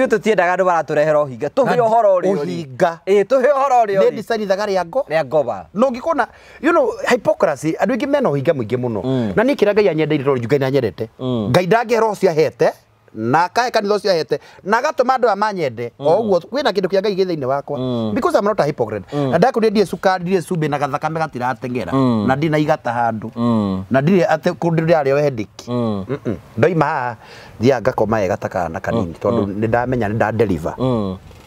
tå tiendaga andå maratå rehera hinga tå hä horo rä hinga tå hä horo rä ndicainithaga rä ango rä na ngä kona you know hypocrisy andå aingä mena å hinga må ingä må no mm. na niä kä rä a ngai anyendeire tondå ngai nä anyendete mm. ngai ndangä hera å cio ahete na kae kanitha ucio hete na gatuma andu amanyende mm. oguo kwina kindu kia ngai gi thiini wakwa mm. because i'm not a hypocrite mm. na ndakå ndie cukari ndirä cumbä na gathakame gatiratengera mm. na ndina igata handå mm. na ndirä atä kå ndä rä wendiki mm. mm -mm. ndoima haha thia ngakoma ega ta kana kanini mm. tondå nä ndamenya nä ndanderiva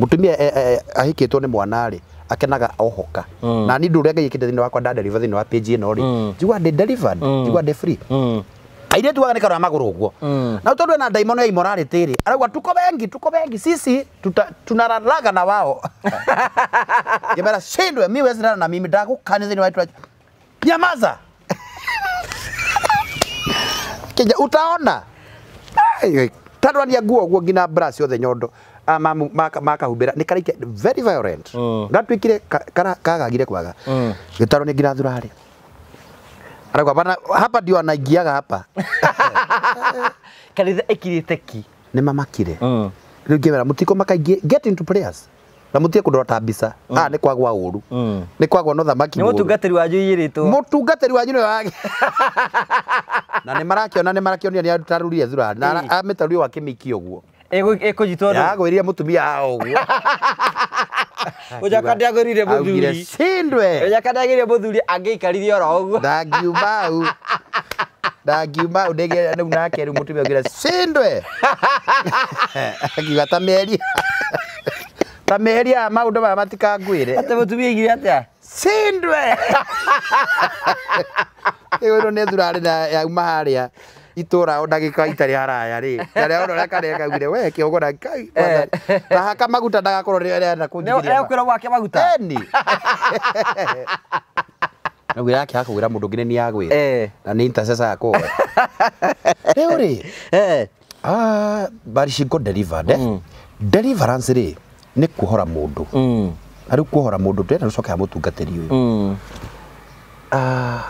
må tumia e, e, ahikä two nä mwanarä akenaga ohoka na ni ndå rä a ngai kä nde thä wakwa ndanderiva thä wa page ä no rä njigua ndä delivered njigua ndä free airitu aga nä karå ra magå rå guo mm. na tondå na ndaimono ya imorality rä arauga tuko bengi tuko bengi sisi tunararaga na wao ngämera cindwe mi wezi na mimi ndagå kanä thä inä wa nyamaza kinya utaona ni nguo guo gina bra ciothe nyondo ah, makahumbä nä karaikia very violent mm. ndatuä kire kagagire kwaga mm. gä tarwo nä nginya thurarä Hapana, hapa ndio anaingiaga hapa kanitha ikirite ki nä mamakire rä u mutiko mera get into prayers na må tie kå ndora ta mbica aa nä kwagwa å ru nä kwagwa no thamaki nä må tungatari wanyu iyä rä two må tungatari wanyu nä wage na ni marakĩona ni marakĩonia ni arutarurire thura na amä tarurie wakä mä iki å guo ĩkũnyitwo må mũtumia ũguo ũjaka ndĩagĩrire mũthuri cindwe ũjaka ndĩagĩrire mũthuri angĩikarithia oro ũguo ndangiuma u ndangiuma u rĩu nake rĩu mũtumia ũngĩra cindwe akiuga ta mĩeri ta mĩeri aya maũndũ maya matikangwĩre atĩ mũtumia aigire atĩa cindwe nä thurarä na yauma a itura o ndagika itari haraya ri taria ona ria kare kaugire we ki na kai haka maguta daga koro ri ria na kunji kunyigiria ne ukira wake maguta eni eh. na gwira yake akwira mundu ngine ni agwira na ni intercessor yakwa riu ri eh ah bari shi god deliver de eh? mm. deliverance ri ni kuhora mundu mm ari kuhora mundu na coka ya mutungatiri uyu mm. uh, ah,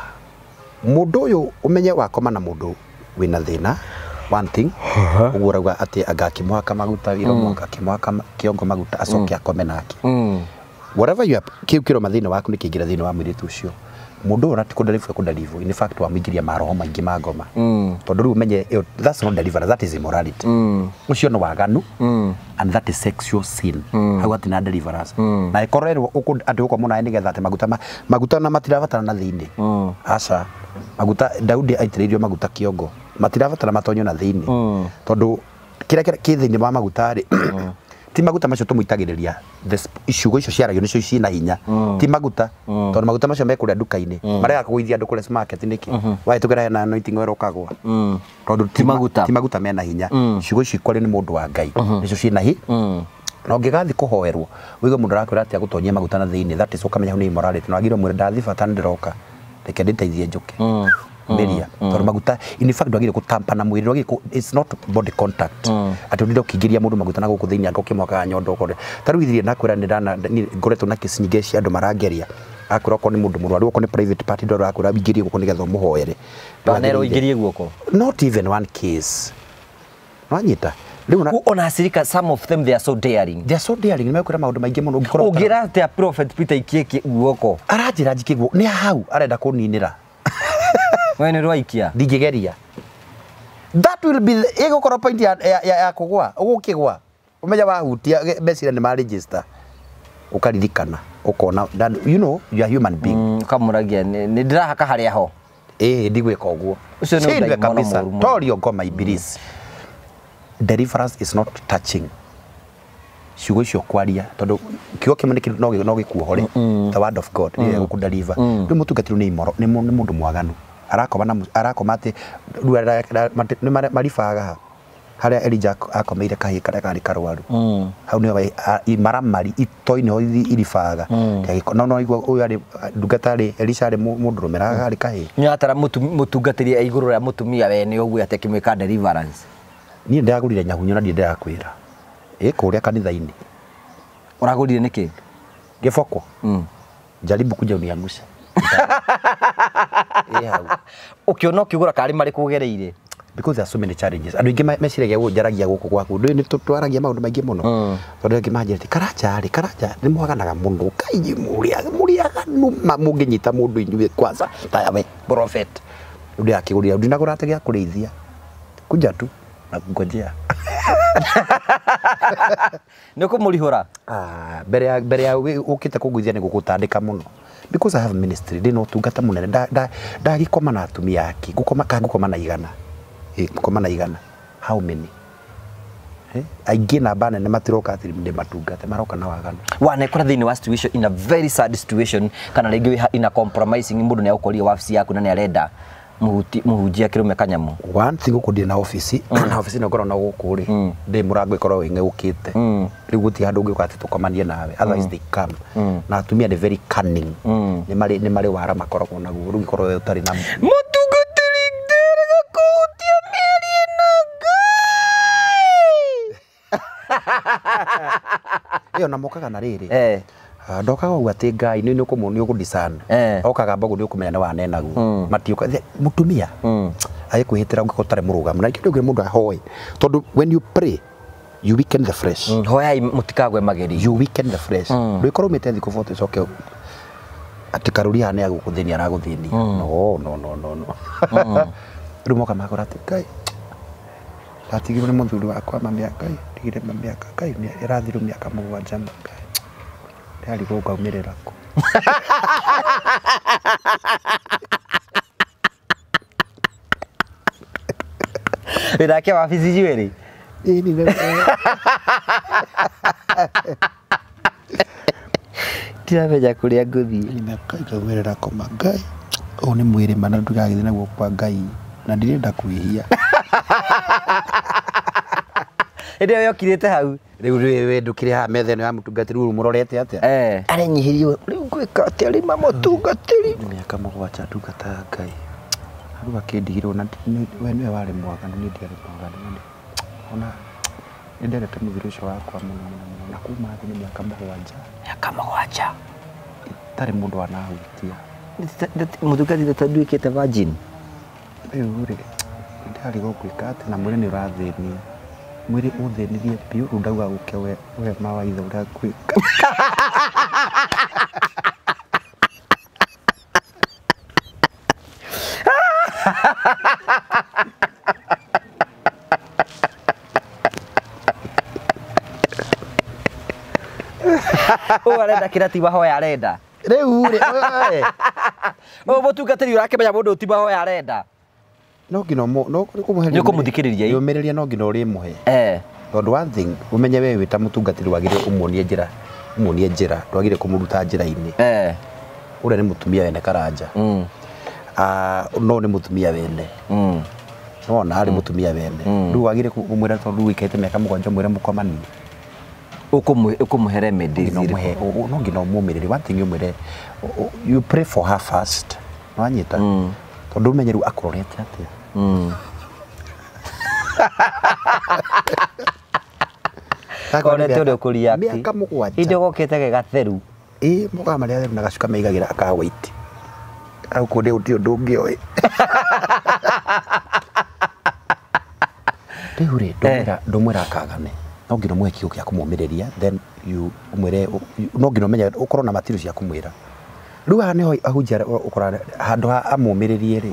mundu uyu umenye wakoma na mudu wina thina one thing uguo urauga ati anga akimwaka maguta wiro akimwaka mm. kiongo maguta asoke mm. akome nake mm. whatever you have kiu kiro thini waku ni nikiingira thini wa mwiritu ucio mundu ti kudalifu kudeliver kudeliver in fact wa mwigiria maroho maingi ma ngoma tondu riu menye that's not deliver that is immorality ucio no waganu and that is sexual sin hau atina deliverance na ikorero uku andu uko munae nigetha ati maguta maguta na matirabatara na thiini asa maguta daudi aitiririo maguta kiongo matirabatara matonyo na thini mm. tondu kira kira ki thiini wa maguta mm. ri mm. ti maguta macio tumuitagiriria icugo icio ciaragio nicio na hinya ti maguta mm. tondu maguta macio mekuria duka-ini mm. marega kuithia ndu kuria market niki wa -hmm. wahitukira na anointing oil ukagwa mm. tondu ti maguta ti maguta me na hinya mm. icugo kwari ni mundu wa ngai mm -hmm. nicio ciina hi mm na ngigathi kuhoerwo wigo mundu arakwira ati agutonyia maguta na thini that is ukamenya ni morality na agirwo mwira ndathi bata ndiroka reke nditeithie njuke mm. Mm. meria mm. tondu maguta in fact ndwagire gutampa na mwiri ndwagire it's not body contact mm. ati ndire ukingiria mundu maguta na guku thiini andu ukimwakaga nyondo kore taru ithirie nakwira ndirana ngoretwo na kesi nyingi cia andu marangeria akwira okorwo nä må ndå må rwaru okorwo private party ndoro akura ingä rie guoko nä getha å må hoere ndwanerwo ingä guoko not even one case nwanyita rä ona asirika some of them they are so daring they are so daring nä mekwä ra maå ndå maingä må no å ngä ra atä a prophet peter ikiä guoko aranjä ra njikä guoko nä hau arenda kå ninä ra we nä rwaikia ndingägeria that will be ĩgũkorwo point ya, ya, ya, ya kũgwa ũgũkĩgwa ũmenya wahutia meciria nĩ maregister ũkaririkana ũkona you know you are human being mm, ũkamũragia mm, nĩ ndĩrahaka harĩa ho ĩĩ ndigwĩka ũguo cindwe kabisa torio ngoma mm. is not touching ciugo icio kwaria tondå kiugo kä mwe no gä kuohore the word of god gå kå rä u må tungatirwo nä må ndå mwaganu arakoma na arakoma atä maribaga ha harä mm. a elija akomeire kahä karä karä karwaru hau nä maramari itoinä ho iribaga mm. no noiguo å yå arä ndungata rä elija arä må ndå rå meraga karä kahä nä atara må tungatä ri igå rå rä a må tumia we nä å guo atä kä mwä ka niä ndäragå rire nyahunyo na ndiä ndärakwä ra ä kå rä a kanitha-inä ragå rire nä kä gä boko mm. njaribu kuja uniangusha ukiona ukigura kari mari kugereire because there are so many challenges andu ingi meciragia gå njaragia gå kå gwaku ndå nä twaragia maå ndå maingä må no mm. tondå angä manjä ti karanja rä karanja nä mwaganaga må no kainyi må rä aganu må ngä nyita må ndå inyuä kwanza tayawe profet å ndä akä gå rä ra ndinagå rate kunja tu na ngojea nä kå må rihå ra ah, mbere ya å kä te kå nguithia because I have ministry ndi no tungata munene ndagikoma na atumia aki ngukoma ka ngukoma na igana eh ngukoma na igana how many eh aingĩ namba nene matiroka atĩ ndĩ matungate maroka na wagana wanekora thĩinĩ wa situation in a very sad situation kana rĩngĩ in a compromising mũndũ nĩagũkoria wabici yaku na nĩarenda muhunjia kirume kanyamu one ti guku ndire na office mm. na office ni ngorwo na guku ri mm. ndi murango ikorwo wi ng'eukite mm. riu guti handu ngiuka ati tukomanie nawe otherwise they come na atumia ni very cunning ni mari ni mari wara makoragwo naguo riu ikorwo we utari na mutugutiri ndiraga kuhutia mieri ino ngai iyo na mokaga na rä rä eh. Ah, ndokaga ugu ati ngai ni ukumu ni ukudisana okaga mbogo ni ukumenya ni wanenagu hmm. matiuka mutumia hmm. agikwihitira ungikotare murugamu na ikyo ndigire mundu ahoe tondu when you pray you weaken the flesh hmm. hoyai mutikagwe mageri you weaken the flesh ndwikorwo mite thiku bote coke ati karuri ane agukuthini araguthini no no no no no riu moka makora ati ngai ndatigirwo ni muthuri wakwa mamia ngai ndigire mamia ngai irathirwo miaka mugwanja ngai tayari kwa ukaumirira ko rirakia wabici ciwiri ndiramenya kå rä a ngå thiä ngaumä rä ra koma ngai å yå nä mwä rä ma na ndå ndagä thiä naguo kwa ngai na ndirenda kwä hia hindi yo yokirite hau riu we ndukire haha metha no ya mutungatiri uru murorete atia eh. arenyihirie riu ngwika atia rima mutungatiri miaka mugwanja ndungata ya ngai andå akä na we nä we warä mwaganu nä ndiarä mwaganu ona nä nderete må thuri å cio wakwa må no må na kuma thä nä mä aka må gwanja mä aka må gwanja må ndå anahutia må thungati tatanduä kä te vanjini rä u rä ndarä gogwä ka atä na mwä rä nä å rathä ni mwiri uthinithie biu ndauga guke we we mawaitha uria kwi å arenda kĩrĩa ti mahoya arenda å rĩ ũguo mũtungatĩri ũrakĩmenya mũndũ ti mahoya arenda no mo no kumuhe ni muthikiriria yo yumiriria no nginya muhe eh ee. tondu one thing umenye we wita mutungatiri wagire umuonie njira umuonie njira twagire kumuruta njira-ini eh ee. ura ni mutumia wene karanja mm uh, no ni mutumia wene mm no na ari mutumia wene mm. riu wagire kumwira tondu wikete meka mugonjo mwira mukomani ukumuhere medicine no nginya umumiriri one thing umwire you pray for her first no anyita mm tondu menyeru riu akurorete atia Mm. Korete uri kuriya ati. Miaka mugwanja. Indo gokite må Ii muga maria theru na gacuka meigagira ka white. Au kunde uti undu u rä ri ndumwira eh. ndumwira kagane. No nginya mwe kiugo kia kumumiriria then you umwire no nginya å korwo na matiru cia kå mwä ra rä u haha nä niho ahunjia ukora handu ha rä rie rä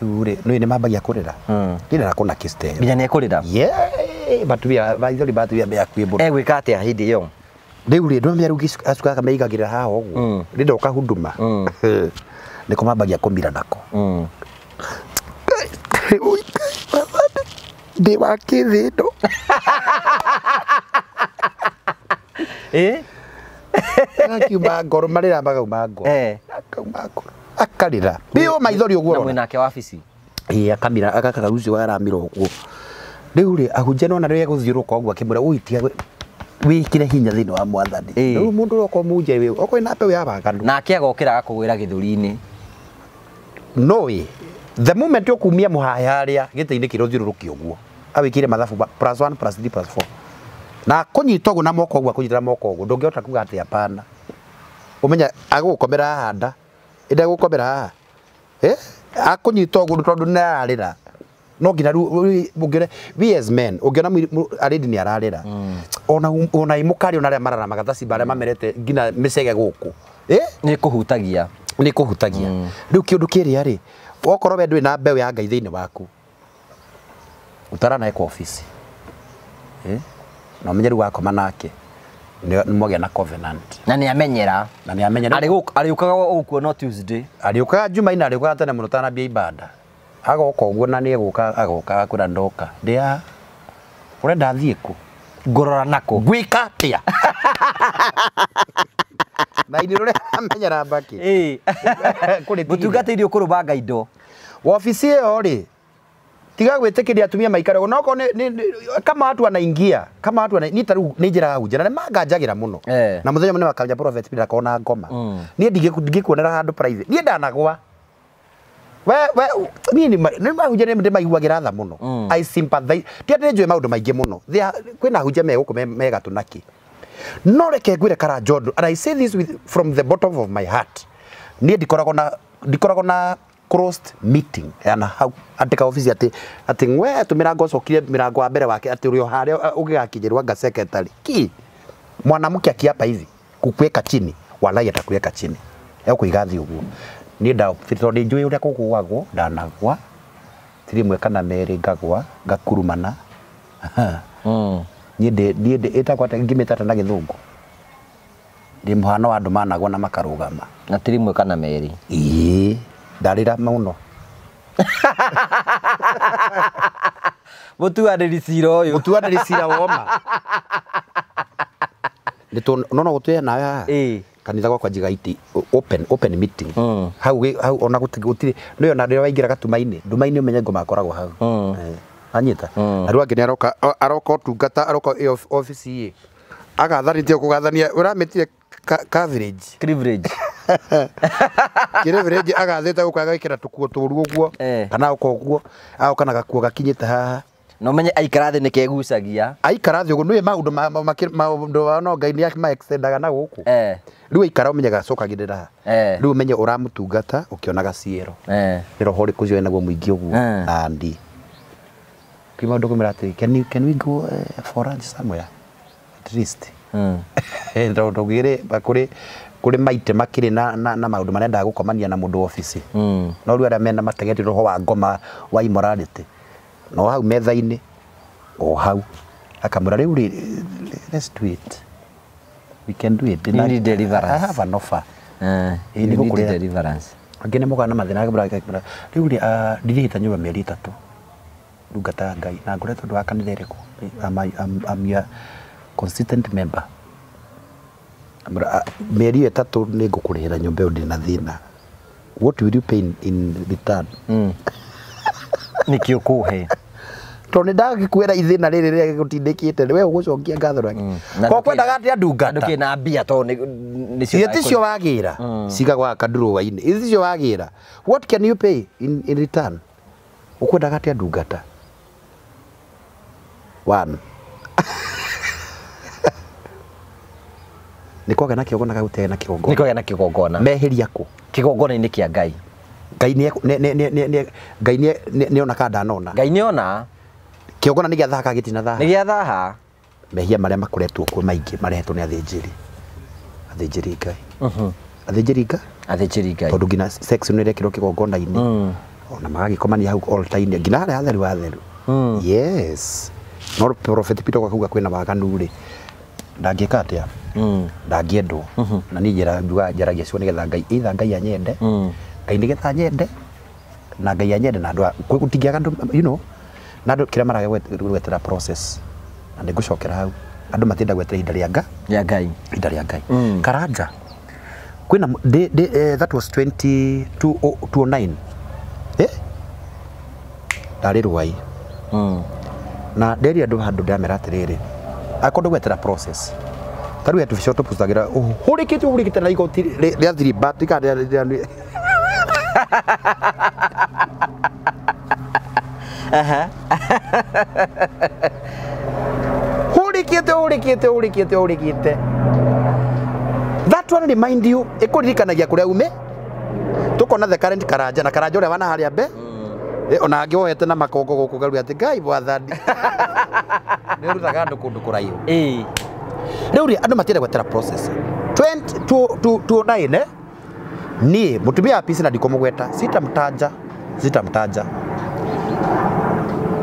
riu nä mambagia kå rä ra hmm. ndä rä na nginya nä ekå rä ra maithori ka atä a hä ndä ä yo rä u rä ndå mä arugi acukaka meigagä rä ra haha å guo hmm. rä ndoka hunduma nä kå mambagia kå mira nako hmm. ndä wa kä thä ndo akiuma ngoro marä ra magauma ngoro eh akarira bio maithori uguo na mwena wake wafici iya kamira agakagarucio aramira uguo riu ri ahunjia nona riu eguthiuruka uguo akimwira uitia wikire hinya thini wa mwathani riu mundu roko muje we okwe na mbeũ ya waganu nake agokĩra agakũgwĩra gĩthũri-inĩ no ĩ the moment ũkumia muhaya aria gitaini inĩ kĩrĩa ũthiũrũrũki ũguo awĩkire mathabu plus 1 plus 3 plus 4 na kũnyita ũguo na moko ũguo akũnyitĩra moko ũguo ndũngĩhota kuga atĩ hapana ũmenye agũgũkomera handa ida ndegåkomera haha eh? akå nyita å gå ndå tondå nä ararä ra no nginya rä men å ngä hmm. ona arä nä ararä ra ona imå karä ona arä a mararamaga tacimba arä a mamerete nginya mä cege gå kå eh? nä kå hutagia nä kå hutagia hmm. rä u kä å ndå kä rä a rä wokorwo we ndå na mbeå ya ngai thä inä waku å taranae kwa obici eh? na å menye rä u mwagä na covenant na nä amenyera na nä amenyera arä ukaga å kuona tuesday arä ukaga jumaine arä ukaga tene må tana tanambia ibada agoka å guo na nä egå ka uka akwä ra ndoka ndä a å renda thiä kå nako gwika tia a na inä rå rä amenyera mbakä kå tungata irio kå rå banga ido wobici ä yo tiga gwitikiria atumia maikarago noko kama watu wanaingia kama watu ni taru ni njira hunje na manganjagira muno eh. na muthenya mune wakanja prophet bila kona ngoma mm. ni ndige ndikuonera handu private ni ndanagwa we we ni ni ma mahunjia ni ndi maiguagira tha muno mm. i sympathize ti ati njue maundu maingi muno kwina hunjia me guku me gatu naki no reke ngwire kara jodo and i say this with from the bottom of my heart ni ndikoragwo na ndikoragwo na closed meeting yana hau atä ka ofici atä atä ngwe tå mä rango åcokire mä rango wa mbere wake atä å rä o harä a å gä gakinyä rwa nga sekretary ki mwanamke akiapa hivi kukweka chini walai atakuweka chini ekå thĩ å guo niä tondå nä njå ä å rä a kå gåagwo ndanagwa tirimwe kana merä ngagwa ngakurumana hmm. ngimĩtata na gĩthũngũ ndĩ mũhano wa andũ managwo na makarũgama na tiri tirimwe kana merĩ ĩĩ ndarira muno mutuanĩri cira ũyũ mutuanĩri cira woma no no gutwä nawe haha kanitha gwakwa njiga iti open open meeting mm. hau hau ona gutirä nä ona rä rä a waingä ra gatuma-inä nduma-inä å menye ngå hau mm. eh, anyita mm. na rä u angä nä aroka aroka ũtungata aroka obici ä agathanä tie kå gathania coverage ramä kirivä rä njä agathä te gå kaga gä kä ra tå kuo tå ru å guo eh. kana gå ka å guo agoka na gakuo gakinyä te haha no menye aikara thä nä kegucagia aikara thä å guo nä maå ndå maå wao no ngai nä maeendaga na gå kå rä u aikara å menye gacokagä rä ra eh. rä u å menye å ramå tungata å kä onaga ciero nä eh. roho rä kå cio naguo må ingä å guo andi kä maå ndå kå mä ra atä can we go for lunch somewhere at least ndå ngä rä kå rä kuri maite makiri na na, na maundu maria ndagukomania na mundu ofisi mm. no riu aria mena mategeti roho wa ngoma wa immorality no hau metha-ini o hau akamwira riu let's do it we can do it ni deliverance I have an offer uh, you need deliverance angä nä må gana mathä na rä u ah, ndirä hita nyå mba mä eri itatå ndungata ngai na ngå retwo am am am ya consistent member mĩeri ĩtatũ nĩ ngũkũrĩhĩra nyũmba ĩyo ndĩ na thĩna what will you pay in, in return mm. nĩkĩ ũkũhe tondå nä ndagäkuä ra ithä na rä rä rä rä gå tindä kä we å gå cokia ngatho rako kwendaga atä a ndungata na mbia ithä cio wagä ra cigagwa kandurå-wainä ithä cio wagä ra hmm. what can you pay in, in return å kwendaga atä ndungata one nä kwagä na kä ogona gagå na kä ogona nä kwagä na kä ogona meheria kå kä ogona-inä kä a ngai ngai nä ona kandanona ngai nä ona kä ogona nä gä athaha kagä tina thaha nä gä athaha mehia marä a makoretwo kuo maingä marehetwo nä athä njä ri athä njä ri ngai mhm. athä njä ri ngai athä njä ri ngai tondå nginya nä rekä rwo kä gongona-inä mm. ona magagĩkomania hau all-time nginya harĩa hatheru hatheru mm. yes no prophet Peter kwakuga waganu rĩ ndangika atia mm. ndangiendwo mm-hmm. na ni njira njuga njaragia cio getha ngai itha ngai anyende mm. ngai getha anyende na ngai anyende na andå gutingiaga andå you know na andå kä rä a maraga gwetera process na nä ngå cokera hau andå matienda gwetera ihinda rä anga rä ngai ihinda rä ngai mm. karanja kwina eh, that was 2009 eh ndarä rwai na nderia andå handå ndamera atä rä rä akorwo ndagwetera process tarä u artificial tå postagira ra hå rä kä te å rä gä te na igoti rä a thiribati kana rä a hå rä kä te å rä kä te rä kä te rä kä te that one remind you ä kå ririkanagia kå rä a ume tå kona the current karanja na karanja å rä a wana harä a mbe mm. Eh, ona angä woete na makongo gå kå garu atä ngai mwathani nä å rutaga andå kå ndå kå raiå eh. rä u rä andå matienda gwetera tuonaine niä må tumia wa pici na ndikå må gweta citamtanja citamtanja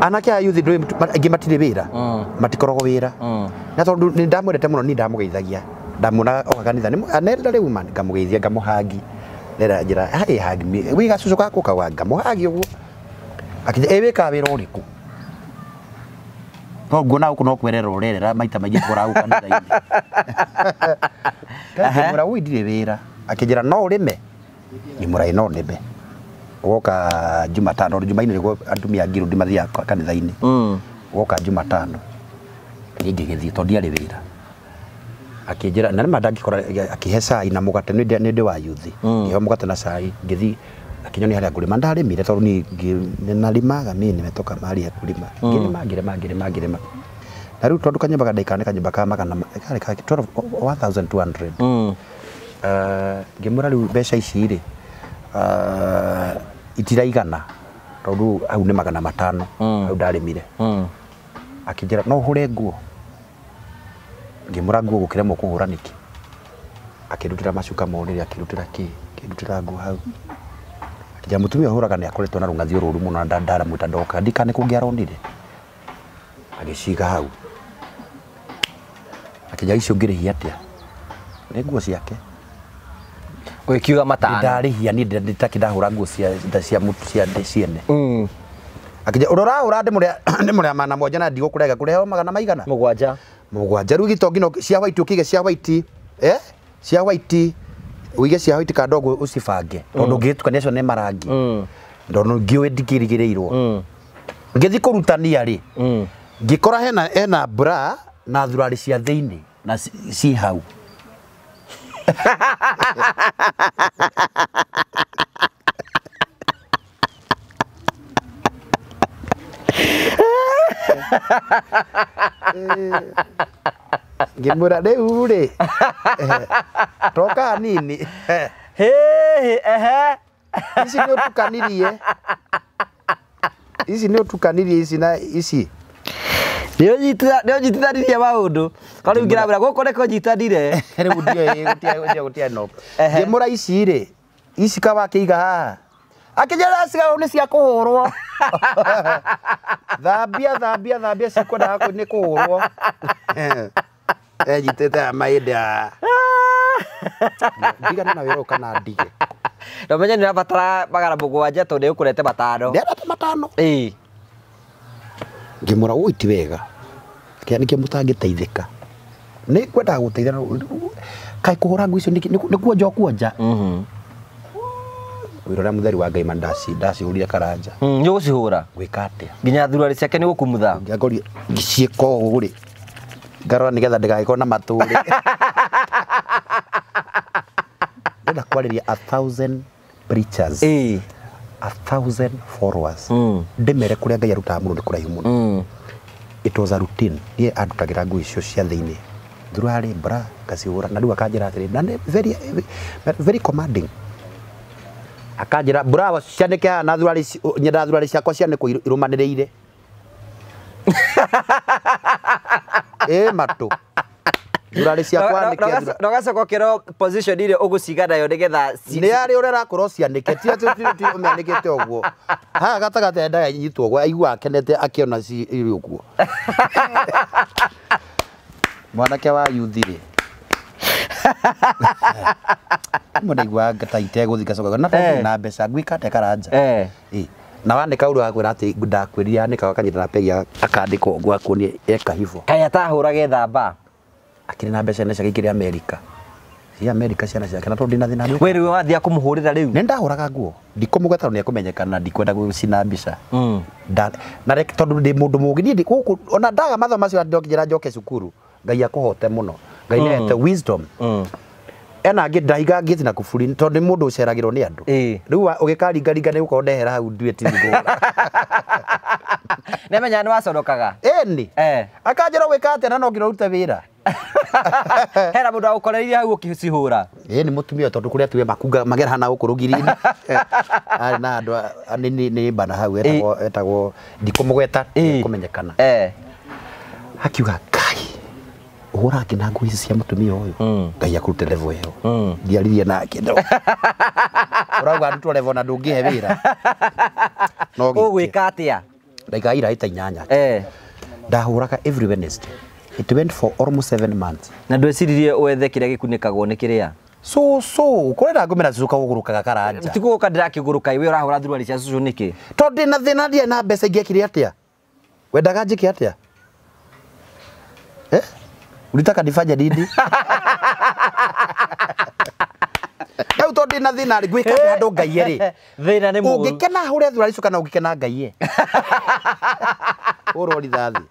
anake a yuthi aingä matirä wä ra mm. matikoragwo wä ra mm. na tondå nä ndamwendete må no ni ndamå geithagia ndamuonaga oka kanitha nenda rä u ngamå geithia ngamå hangi njä ra hagi wä gacucå gakå kawa ngamå hagi å akithe ewika wira uriku no nguona guku no kwerera urerera maita maingi tugora guku kanitha-ini ngakimwira ui ndirĩ wĩra akĩnjĩra no ni mura ino nĩme woka jumatano jumaini nĩguo atumia ngirũ ndimathiaga kanitha-inĩ woka mm. jumatano niĩ ngĩgĩthiĩ tondũ ndiarĩ wĩra akĩnjĩra na nĩma ndangĩkora akĩhe cai na mũgate nĩndĩ wa yuthi mm. ngĩheo mũgate na cai ngĩthiĩ akinyonia harĩa ngũrĩma ndarĩmire tondũ niĩ nĩnarĩmaga niĩ nĩmetoka marĩa kũrĩma ngĩrĩma ngĩrĩma ngĩrĩma ngĩrĩma na rĩu tondũ kanyũmba kadaikaa nĩ kanyũmba ka magana karĩ ka 1200 ngĩmwĩra rĩu mbeca ici rĩ ah, itiraigana tondũ hau nä magana matano mm. hau ndarĩmire mm. akĩnjĩra no hũre nguo ngĩmwĩra nguo kä kũhũra nĩkĩ akĩndutĩra macuka morĩrĩ akĩndutĩra kĩ akĩndutĩra nguo hau nginya mutumia huraga ni akoretwo na rungathio ruru muno na ndaramwita ndoka ndika ni kungi aronire agiciga hau akinya icio ngirihia atia ni nguo ciake gwikiuga matano ndarihia ni nditaki ndahura nguo cia cia mutu cia ndiciene mm akinya urora ura ndi muria mana moja na ndigũkũrega kũreheo magana maigana mũgwanja mũgwanja rĩu gĩtongi no cia waiti ũkĩige cia waiti eh cia waiti uige ciao itika ndogo ucibange tondu mm. ngĩtukania cio nĩ marangi mm. tondu ngiũĩ ndikĩrigĩrĩirwo mm. ngĩthi kũrutania rĩ ngikora hena hena bra na thurari cia thĩinĩ na si hau eh ngä ngimwira riu ri toka nini hihi ehe ici nä å tukanirie eh. ici nä å tukanirie ici na ici nä å nyitithanirie maå ndå korä u ngä rawä ra gå kå reko nyitanire rä u gå tia no ngä må ra ici rä ici kawakä iga haha akä akinyera cigago nä cia kå hå rwo thambia thambia thambia cikwendaga nä kå hå rwo enyitite eh, amainda ndigane na wira kana ndige na menye nä rabatara magana må gwanja tondå nä å kå rete matano ndärete matano ngä må ra gå wega kä nä kä må tangä teithä ka nä ngwendaga gå teithana kaä kå hå ra ngå kuonja å mhm. kuonja wä rä mutheri wa ngai ma ndacihå rire karanja mhm, nä å gå cihå ra gwä ka atä a nginya thurarä ciake nä gå kumutha ngä ngarora nä getha ndä gagä korwo na matå rä ndenda kwarä ria a thousand preachers a thousand followers mm. ndä mere kå rä a ngai arutaga må no nä kå raihu må no mm. it was a routine niä andutagä ra nguo icio cia thä inä bra mbra na rä u akanjä na atä very, very commanding akanjä bra mbura cianä ke na nyendaga thurarä ciakwa cianä kwo irå manä rä matu matå thurarä ciakwa nogacoka kä ro ä rä å gå ciga nayo nä getha nä arä å rä a rakorwo cianä ke tiå mä anä kä te å guo haha gatagate endaga nyitwo guo aigua akenete akä ona cirä å guo mwanake wa yuthirä må ndaigua ta itegå thigacokaga na eh. mbeca ngwä ka karanja na wandika uru akwira ati ndakwirire andika akanyita na pegi akandikwo nguo kuni eka hivo kaya kaĩ atahũrage thamba akĩrĩ na besa nesha kikiri ciake ikĩrĩ Amerika cia Amerika ciana ciake na tondũ ndina thĩna we rĩu wathia kũmũhũrĩra rĩu nĩ ndahũraga nguo ndikũmũgweta tondũ nĩekũmenyekana na ndikwenda gũcina mbica hmm. na tondũ ndĩ mũndũ mũũgĩ niĩ gũkũ ona ndaga mathomo macio ndokinyĩra njoke cukuru ngai akũhote muno ngai nĩete hmm. wisdom mm ena ngä daiga ngä na kå buri tondå nä må ndå å ceragä rwo nä andå rä u å gä karingaringa nä gå korwo ndehera hau nduä tigå nä ne nä ni ĩni akanjä ra gwä ka atä na no nginya å rute wä ra hena må ndå hau å cihå ra ä nä må tumia tondå kå rä makunga magera gå kå rå girini arä na ni eh, nä hau etagwo etago må gweta kå menyekana ka hura ngina nguo ici cia mutumia uyu hmm. ngai akurute level iyo hmm. ndiaririe nake ndo urauga ndutwo levo na ndungihe wira no ugwika atia ndaiga ira ita inyanya eh. ndahuraga every wednesday it went for almost seven months na ndweciririe wethe kiria gikunikagwo ni kiria cucu kurenda ngumira cucu kagugurukaga karanja tiguka ndirakiguruka iwe urahura thurwari cia cucu niki to na thina ndie na mbeca ingiekire atia wendaga njike atia eh Ulitaka nifanye nini? Rĩu tondũ ndĩ na thĩna rĩ ngwĩka atĩa handũ ngai rĩ? Thĩna nĩ mũru. Ũngĩkena hũre thura rĩcu kana ũngĩkena ngai Ũrori thathi.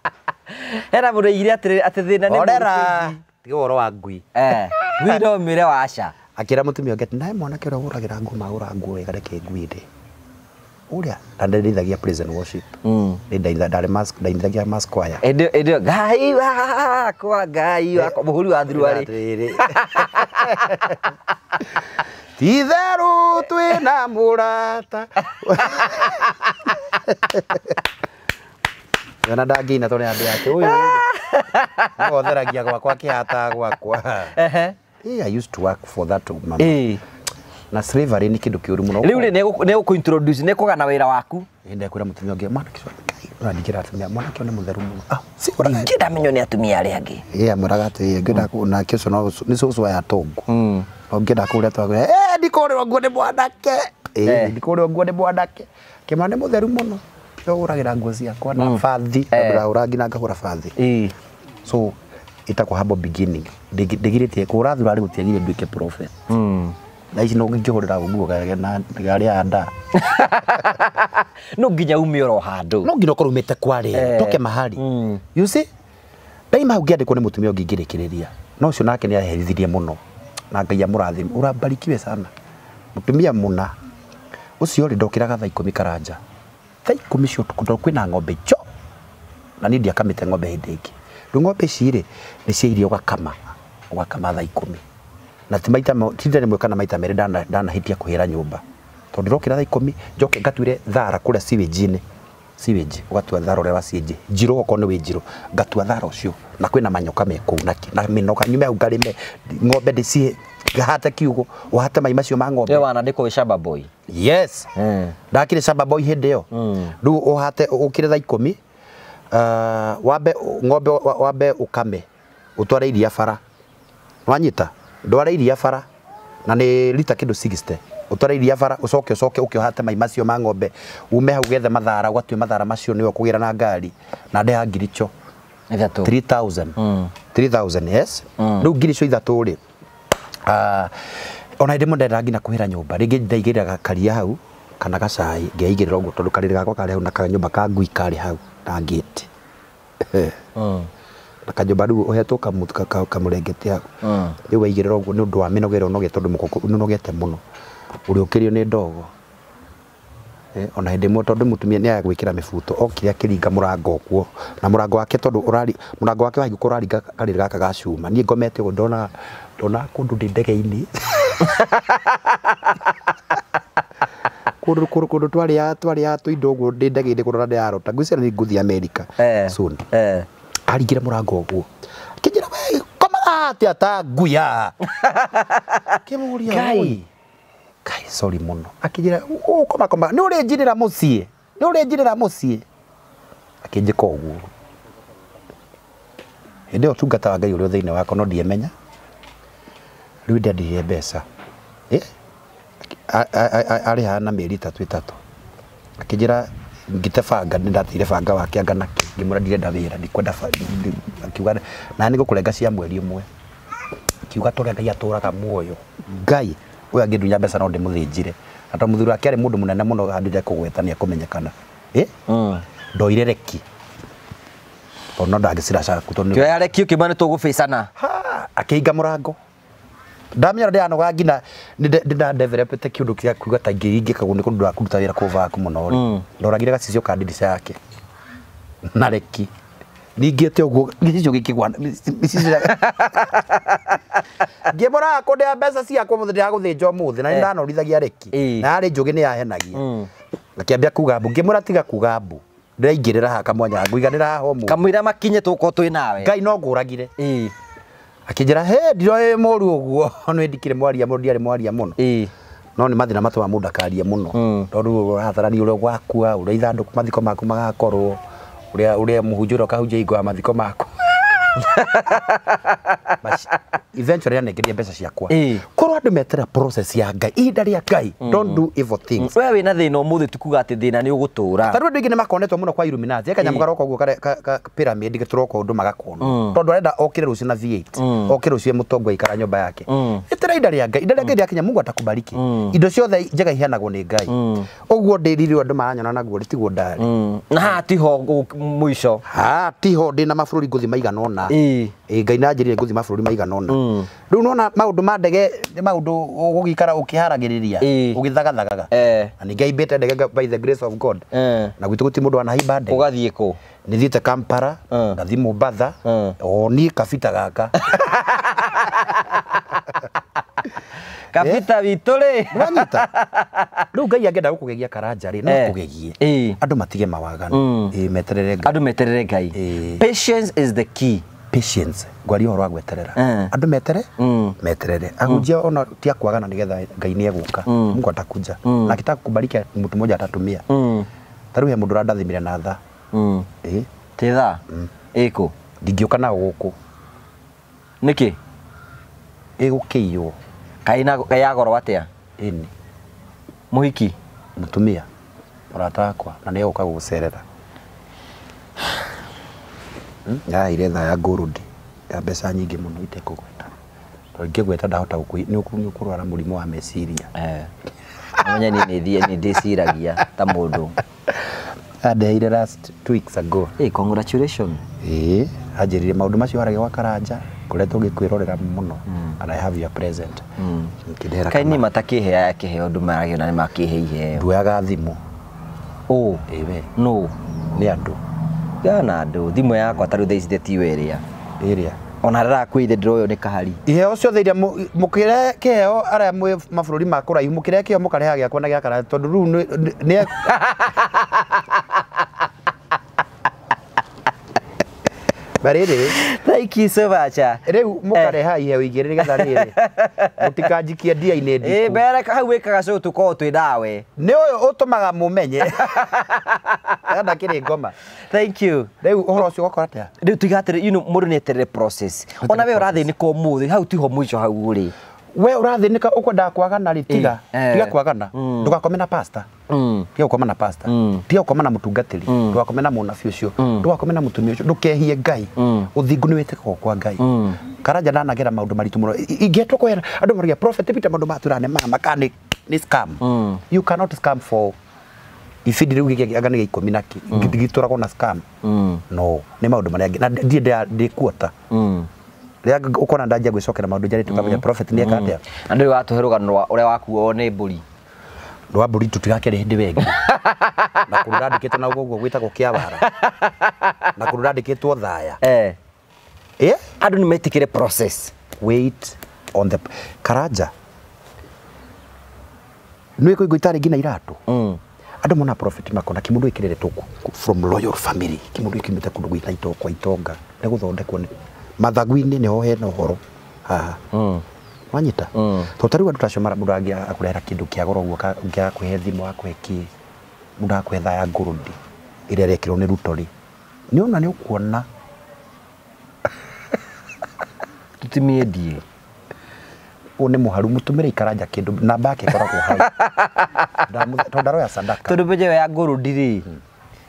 Hena mũndũ oigire atĩrĩrĩ atĩ thĩna nĩ mũru. Orera tiga ũhoro wa ngui. Eh. Ngui no mĩre waca. Akĩra mũtumia wake atĩ naĩ mwanake ũrĩa ũhũragĩra nguo mahũra nguo wega reke ngui ndĩ uria na ndaindaithagia prison worship ni mm. ndarĩ mask ndaindaithagia mask kwaya ĩndĩ ĩndĩ ngai wakwa ngai kwa mũhũri wa thiruarĩ titherũ twĩna mũrata ona ndangĩina tondũ andũ yake ũyũ no otheragia gwakwa akĩhataga gwakwa I used to work for that man Hey na slavery ni kindu kiuru muno riu ri neguku introduce nekugana wira waku ndekwira mutumia ungi mwanake urandigira eh. atumia mwanake one mutheru muno ngenda menyo ni atumia aria angi ye amwiraga ati ngenda na kiucio no ni cucu ya tongu no ngenda kuria twagira eh ndikurirwo nguo ni mwanake eh ndikurirwo nguo ni mwanake kimani mutheru muno uragira nguo ciakwa na hmm. bathi eh. ndahura ngina ngahura bathi so itako habo beginning ndigiritie kurathura ari gutiagire nduike prophet mm thaa ici no ngĩhũrĩra nguo na gari ya nda no nginya umi oro handu no nginya ukorwo umite kwaria eh. toke mahali hmm. you see ndaima hau ngĩandĩkwo kone mũtumia ũngĩ ngĩrĩkĩrĩria no cio nake nĩ aherithirie muno na ngai amũrathime ũrambarikiwe sana mũtumia mũna ũcio rĩ ndokĩraga thaa ikũmi karanja thaa ikũmi cio tukundo tondũ kwĩna ng'ombe cho na niĩ ndiakamĩte ng'ombe hindi ĩngĩ ng'ombe ici ni nĩ cia irio ũgakama ũgakama thaa ikũmi na ti maita tithä rä mwe kana maita merä ndanahä kå hä ra nyå mba tondå ndä rokä ra tha ikå mi njoke ngatuire thara kå rä a ciwänji-inä ciwänji å gatua thara å rä a wa cienji njirå okorwo nä wä njirå ngatua thara å cio na kwä na manyoka me kå u na mä noga nyume hau ngarä me ng'ombe ndä ngahata kiugo wahata mai macio ma ng'ombe wanandikwo shaba boy yes ndakire mm. shaba boy hindi yo riu mm. uhate ukire tha ikumi uh, wambe ng'ombe wambe ukame utware iria bara wanyita ndwara iria bara na nä rita kä ndå cigiste utware iria bara ucoke ucoke ukiohate mai macio ma ng'ombe ume hau gethe mathara ugatue mathara macio niwe kugira na ngari na ndeha ngiricho 3000 mm. 3000 yes mm. riu ngiricho ithatu ri uh, ah, ona ndimo ndenda nginya kuhira nyumba ringi ndaigiraga karia hau kana gacai ngeigirira uguo tondu kariri gakwa kari hau na kanyumba ka ngui kari hau na ngiti mm. Ah. Eh, na kajumba riu uhetwo kamurengeti hau riu waigirira uguo ni undu wa minogere unoge tondu mukoko unogete muno uri ukirio ni ndogo ona hindi imwe tondu mutumia ni agwikira mibuto okire akiringa murango kuo na murango wake tondu urari murango wake wahingu kuraringa karira gaka gacuma nie ngomete uguo ndona ndona kundu ndi ndege-ini kundu kundu kundu twaria twaria tuindo uguo ndi ndege-ini kurora ndirarota ngwiciria ni nguthi america eh. soon eh aringire murango guo kinjira we komaga atia ta nguya kimuria kai kai sorry muno akinjira ukoma koma ni uri njirira mucii ni uri njirira mucii akinjika uguo hindi iyo tungata wa ngai uri thiini wako no ndiemenya riu ndiandirie mbeca arä haha na mä eri itatå ä tatå akä njä ra ngĩtebanga nĩ ndatĩire banga wa kĩangana ngĩmwĩra ndirenda wĩra ndikwenda akiuga na nĩ ngũkũrenga cia mweri ũmwe akiuga tũrĩa ngai atũraga muoyo ngai ũyũ angĩndunya mbeca no ndĩmũthĩnjire na tondũ mũthuri wake arĩ mũndũ mũnene mũno handũ nja kũgweta nĩ ekũmenyekana ĩ hmm. ndoire reki tondũ no ndangĩciracaku tondũ kĩoya reki ũkiuma nĩ tũgũbĩcana akĩinga mũrango ndamenya ndä yanoga ngina nä ndadevelopete kä å ndå kä akuga ta ingä ingä kaguo nä kå ndå kå wä ra kå vaku må no mm. ndoragire gacicio ka ndirica yake na reki ningä te å guo gicicio gä kä gwa ngä må raga kå ndä a mbeca ciakwo må ndä gå thä nja må thä na nä eh. ndanorithagia reki eh. na yarä njå gä nä yahenagia mm. akä ambia kuga mbå ngä må ra tiga kuga mbå ndä raingä rä ra haka mwanya ngå iganä ra haha må kamå ira makinye tå korwo twä nawe ngai no ngå ragire eh akijira he e moru uguo no ndikire mwaria muno ndiare mwaria muno ii no nä mathina matå ma må ndå akaria må no mm. tondå å ratharani å rä a gwakua å rä a ithandå mathiko maku magakorwo å rä a må hunjå å rä a å mathiko maku eventually anengeria mbeca ciakwa eh. korwo andå meterera process ya ngai ihinda rä ngai mm-hmm. don't do evil things mm. we wä eh. mm. na thä tukuga atä thä na nä å gå tå ra makonetwo må kwa iluminati ekanyamå garoka å guo pyramid gätåroka å ndå magakonwo arenda okä re na okä rå cio e må tongo aikara yake ä mm. ihinda rä ngai ihinda rä ngai rä mungu atakubariki indo ciothe njega iheanagwo nä ngai å guo ndä maranyona naguo rä tigwo na hatiho må hatiho ndä na mabå ri ngå thiä maigana ona mawĩra ngai na njĩrire ngũthiĩ mabũrũri maigana ona mm. rĩu nona maũndũ ma ndege nĩ maũndũ ũgũgĩikara ũkĩharagĩrĩria ũgĩthagathagaga ee. na ni ningĩ aimbĩte ndege by the grace of God ee. na gwitũ gũti mũndũ anahaimba ndege ũgathiĩ kũ nĩthiĩte kampara ee. ngathiĩ Mombatha o niĩ kafita gaka kabita eh? witå rä ranyita rä ngai angenda gå kå gegia karanja rä no kå gegie andå matige mawaganu mm. meterere ngai andå meterere ngai patience is the key patience ngwaria horo wa gweterera eh. andu metere mm. meterere agujia mm. ona tia kwagana nigetha ngai ni eguka mm. mungu atakuja mm. na kitaka kubariki mtu mmoja atatumia mm. tariu he mundu urandathimire na tha eh ti tha mm. iku ndingiuka na guku niki igukiiywo kaina kayagoro atia ini muhiki mutumia murata wakwa na ni eguka gugucerera Hmm? ya iretha ya gold ya mbeca nyingi muno ite itekugweta tondũ ingĩgweta ndahota nĩũkũrwara mũrimũ wa meciria eh. menye nĩndĩciragia ta mũndũ andeire last two weeks ago hey, congratulations eh anjĩrire maũndũ macio warage wa karanja ngoretwo ngĩkwĩrorera mũno mm. and i have your present mm. kaini matakĩheaga kĩheo andũ maragĩona nĩ makĩhe iheo nduoyaga thimũ ũ oh. ĩwe no ni andu tigana na andå thimå yakwa tarä u thaici ndetiwe ä rä a ona rara ire ndä roywo nä kahari ihe ciothe iria må kä re kä heo arä a mwä mabå rå ri ma kå raihu må kä re kä må gä na gä akara tondå rä u bariri thank you so much ah. riu mukareha iheo eh. igiri nigetha riri mutikanjikie ndia-inä eh, ndiku mbere hau wä kaga cå tå korwo twä nawe nä å yå å tå maga må menye enda kä rä ngoma thank you rä u å horo å cio ũgakora atä rä u tuiga må ndå nä eterere ona we å rathä nä ka må thä hau tiho må ico hau rä we urathĩnĩka ũkwendaga kwagana rĩ tiga eh, eh. tiga kwagana mm. ndũgakome na pasta mm. tiga gũkoma na pasta mm. tiga gũkoma na mũtungatĩri ndũgakome na mũnabi ũcio ndũgakome na mũtumia ũcio ndũkehie ngai ũthingu nĩ wĩtĩkagwo kwa ngai karanja ndanagera maundu maritu muno ingietwo kwera andu maria prophet peter maundu maturane mama kani ni scam you cannot scam for ibindi riu giaga ni ikumi na gituragwo na scam mm. no ni maundu maria na ndie ndikuota mm rä rä å kona ndanjia gwä cokera maå ndå njarä tukamenya nä eka atä a na ndå rä watå he rå gano å rä a wakuo nä mbå ri rwa mburi tutigakerä hä ndä wengä na kå rå randä kä two na å guo gwä tagwo kä awara na kå rå randä kä two thaya eh. eh? andå nä metä kä re wait on the karanja nä kå igå itarä ngina iratå mm. andå mona profit makona kä må ndå gä kä rä retwo from royal family kä må ndå gä kä mä te kå ndå gwä na itonga nä gå thondekwo nä mathagwinä nä ho no å horo haha wanyita hm. hm. tondå tarä u andå tacio må ndå angä rehera kä ndå kä agora guo ka ngia kuhe thimå akwe kä mudu ndå akwä thaya ngårå ä rä a rwo nä ruto rä nä ona nä å kuona tå timiendie å nä må haru må tå mä re ikaranja kindu namba yake koragwo hau tondå ndaroya sadaka tondå mbä ya ngå ri ndirä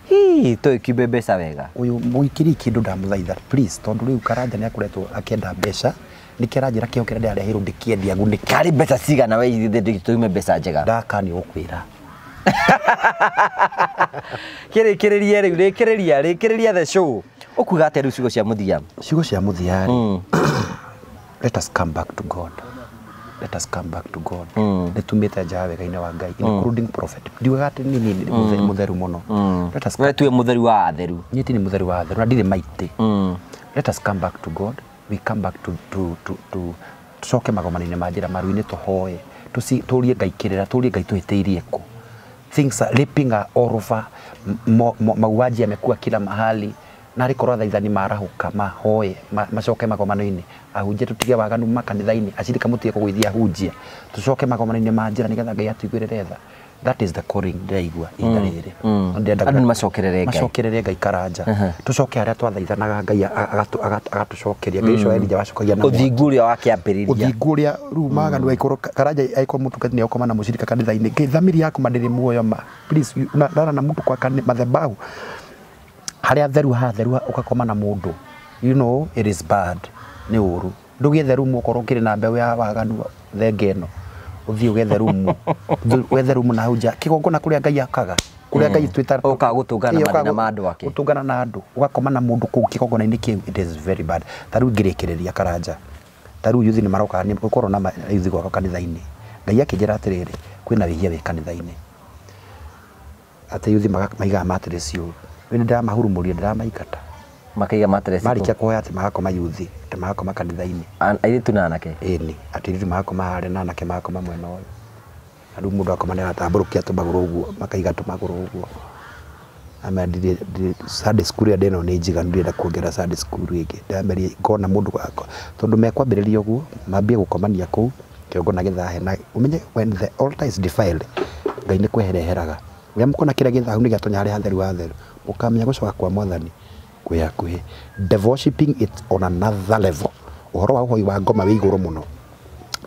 hii to kibebesa wega uyu muikiri kindu ndamuthaitha please tondu riu karanja ni akoretwo akienda mbeca nikiranjira kio kiria ndareheirwo ndikiendia ngu nikari mbeca cigana we nditume mbeca njega ndaka ni gukwira kirikiririe riu rikiria rikiria the show ukuga atä rä u ciugo cia må thia ciugo cia må thia mm. let us come back to god let us come back to God mm. nä tumä te njaha wega-inä wa ngai including mm. prophet ndiugaga atä ni må theru må no we tuä må theri wa atheru ni ti nä må wa atheru na ndirä maite mm. let us come back to God we come back to, to, to, to tucoke magomani-inä ma njä ra maru to tå to tå rie ngai kä rä ra tå rie ngai tå hä tä things are leaping all over mauaji yamekuwa kila mahali na rä korwo thaithani marahuka mahoye macoke magomano-inä ahunjia tå tige waganu makanitha-inä acirika må tige kå gwithia ahunjia tå coke magomano-inä ma njä ra nä getha ngai atå tha that is the calling ndĩraigua ihinda mm, rĩrĩ mm. andũ nĩmacokerere ngai macokerere ngai karanja tũ coke harĩa twathaithanaga ngai cokeria ngai cio mm. elija wacokagia na ũthingu ũrĩa wakĩambĩrĩria ũthingu ũrĩa rĩu maganu aikorwo karanja aikorwo mũtungati nĩ agũkoma na mũcirika kanitha-inĩ ngai thamiri yakoma ndĩrĩ muoyo ma please nara na mũtu kwa madhabahu haria theru ha theru ukakoma na mundu you know it is bad ni uru theru mu okorwo kire na mbeu ya waganu thenge uge theru mu rumu theru mu na hau kigongo na kuria ngai akaga kuria mm. ngai twita uka gutungana na na andu ake gutungana na andu ugakoma na mundu kuu kigongona-ini kiu it is very bad tariu ngirikireria karanja taru yuthi ni maroka ni gukorwo na yuthi gwa kanitha-ini ngai akinjira atiriri kwina wihia wi kanitha-ini ati yuthi maigaga matiriciu ni ndamahurumuria ndiramaigata makiiga matresi marikia kuhoya ati magakoma mayuthi ati magakoma kanitha-ini airitu na anake ĩni ati airitu magakoma mahare na anake magakoma mwena ũyũ na rĩu mũndũ akoma nĩaratambũrũkia tũmagũrũ ũguo makaiga tũmagũrũ ũguo ama ndirĩ Sunday school ya deno ni jiga njiganu ndĩrenda kuongera Sunday school rĩngĩ ndameria ngona mũndũ wakwa tondũ mekwambĩrĩria ũguo mambie gukomania kũu kiongo na gĩthahe na umenye when the altar is defiled Ngai ni kwehereheraga rĩrĩa mũkuona kĩrĩa gĩthahu nĩ gatonya hari hatheru hatheru ukamenya gucoka kwa mwathani kwi hakuhi devoshiping it on another level uhoro wa uhoi wa ngoma wi iguru muno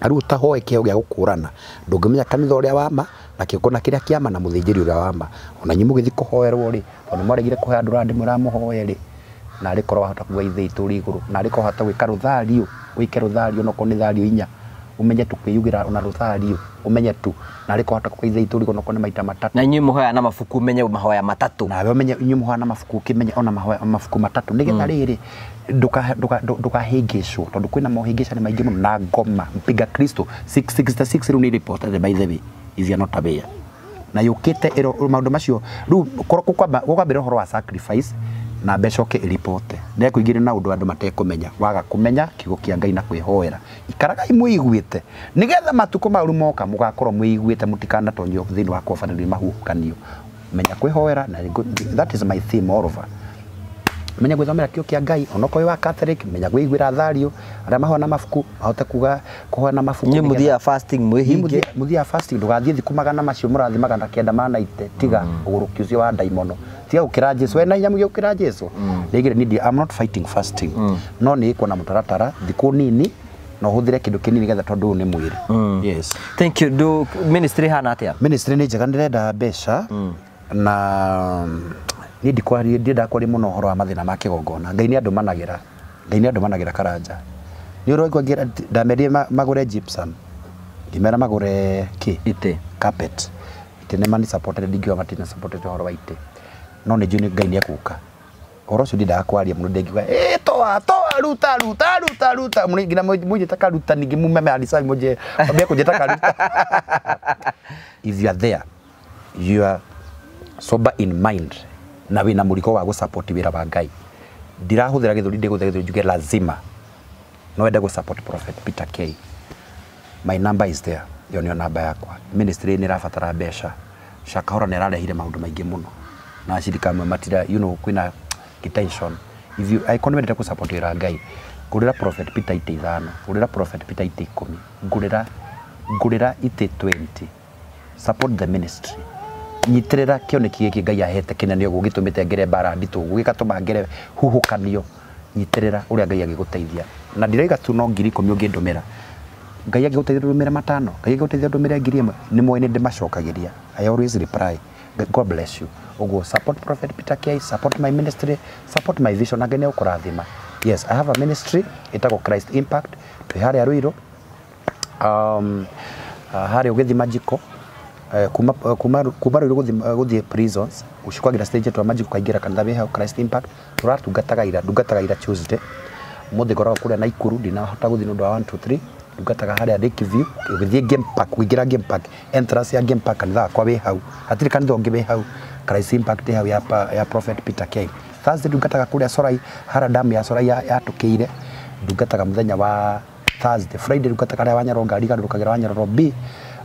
ariu utahoe kiheo gä a gå kå rana ndå ngä menya kanitha å rä a wama na kä ona kä rä a kä ama na må thä njä ri å rä a wama ona nyä må gä thiä kå hoerwo rä ona mwaregire kå hoya andå randä må ramå hoe narä korwo wahota kuga ithä itå rä igå rå narä korwo wahota gwä ka rå thario wä ke rå thariå onokorwo nä thariå inya umenye tu ra ona ruthario umenye tu na rä kohota kwa ithe itå nä maita matatu na inyuä må hoya na mabuku umenye mahoya matatå nawe umenye inyuä må hoya na mabuku å kä menye ona mabuku matatå nä getha rä mm. rä ndåkahä ngä cwo tondå kwä na mohä ca nä maingä må no na ngoma mpiga kristo rä u nä rä by the way izianotabia na yå kä te maå ndå macio rä u gå kwambä ra å horo wa sacrifice na mbeca oke ne kuigire na undu andu matekumenya waga kumenya kiugo kia ngai na kwihoera ikaragai mwiguite nigetha matuko ru moka mugakorwo mwiguite mutikana tonyo thini wa kofanĩrio mahuhukanio menya kwihoera na that is my theme all over menya menye gwithomera kio kia ngai onokorwo wa catholic menya gwiguira thario aria mahona mabuku ahote kuga kuhona mabuku ni muthia fasting mwihinge muthia fasting ndugathie thiku magana macio murathi magana kenda ma naite tiga uguruki mm. ucio wa daimono tiga gukira jesu we na hinya muge gukira jesu mm. rigire ni i'm not fighting fasting mm. no ni iko na mutaratara thiku nini na huthire kindu kinini getha tondu ni mwiri yes thank you do ministry hana atia ministry ni njega ndirenda mbeca na niä ndiendaga kwaria må no å horo wa mathä na ma kä gongona ngai nä andå managä ngai nä andå managä ra karanja nä å raigua ndamerie magå re ngimera magå re kä itä itä nä maningä matina å horo wa itä no nä njå ngai nä egåka horo cio ndindaga kwaria må no ndängiuga ä toa toa ruta ruta ruta ruta ngina mwenje ta karuta ningä mume meanisai mwenje wambia kunje ta karuta if you are there you are sober in mind na wina muriko wa gusupport wira wa ngai ndirahuthira githuri ndiguthira githuri njuge lazima no ende gusupport prophet Peter K my number is there yo nio namba yakwa ministry ni rabatara mbeca cakahora ni rarehire maundu maingi muno na ashirika amwe matira you know kwina tension if you i icon wendete gusupport wira ngai ngurira prophet Peter ite ithano ngurira prophet Peter ite ikumi ngurira ngurira ite 20 support the ministry nyitirira kioneki giki ngai ahete kinene uguo gitumite ngere mbara tu uguo gigatuma ngere huhukanio nyitirira uria ngai agiguteithia na ndiraiga tu no ngiri ikumi ungindumira ngai agiguteithia ndumire matano ngai agiguteithia ndumire ngiri imwe ni moini ndimacokagiria i always reply god bless you uguo support prophet peter kai support my ministry support my vision na ngene ukurathima yes i have a ministry itako christ impact twi hari aruiro um, uh, haria ugithima njiko Eh, eh, kuma kuma kumarwo eh, prisons ushikwa gira stage twa magic kaingira kanitha wä Christ Impact tũratungataga ira ndungataga ira Tuesday muthi ngoragwo kuria na ikuru gũthiĩ hota guthi ndo 1 2 3 ndungataga harĩa Lake View ũgĩthiĩ game park ũingĩra game park entrance ya game park kanitha kwa wĩ hau hatirĩ kanitha ũngĩ wĩ hau Christ Impact hau ya, ya Prophet Peter K Thursday ndungataga kũrĩa Solai hara damu ya Solai yatũkĩire ndungataga mũthenya wa Thursday Friday ndungataga harĩa Wanyaroro ngari garũrũkagĩra Wanyaroro B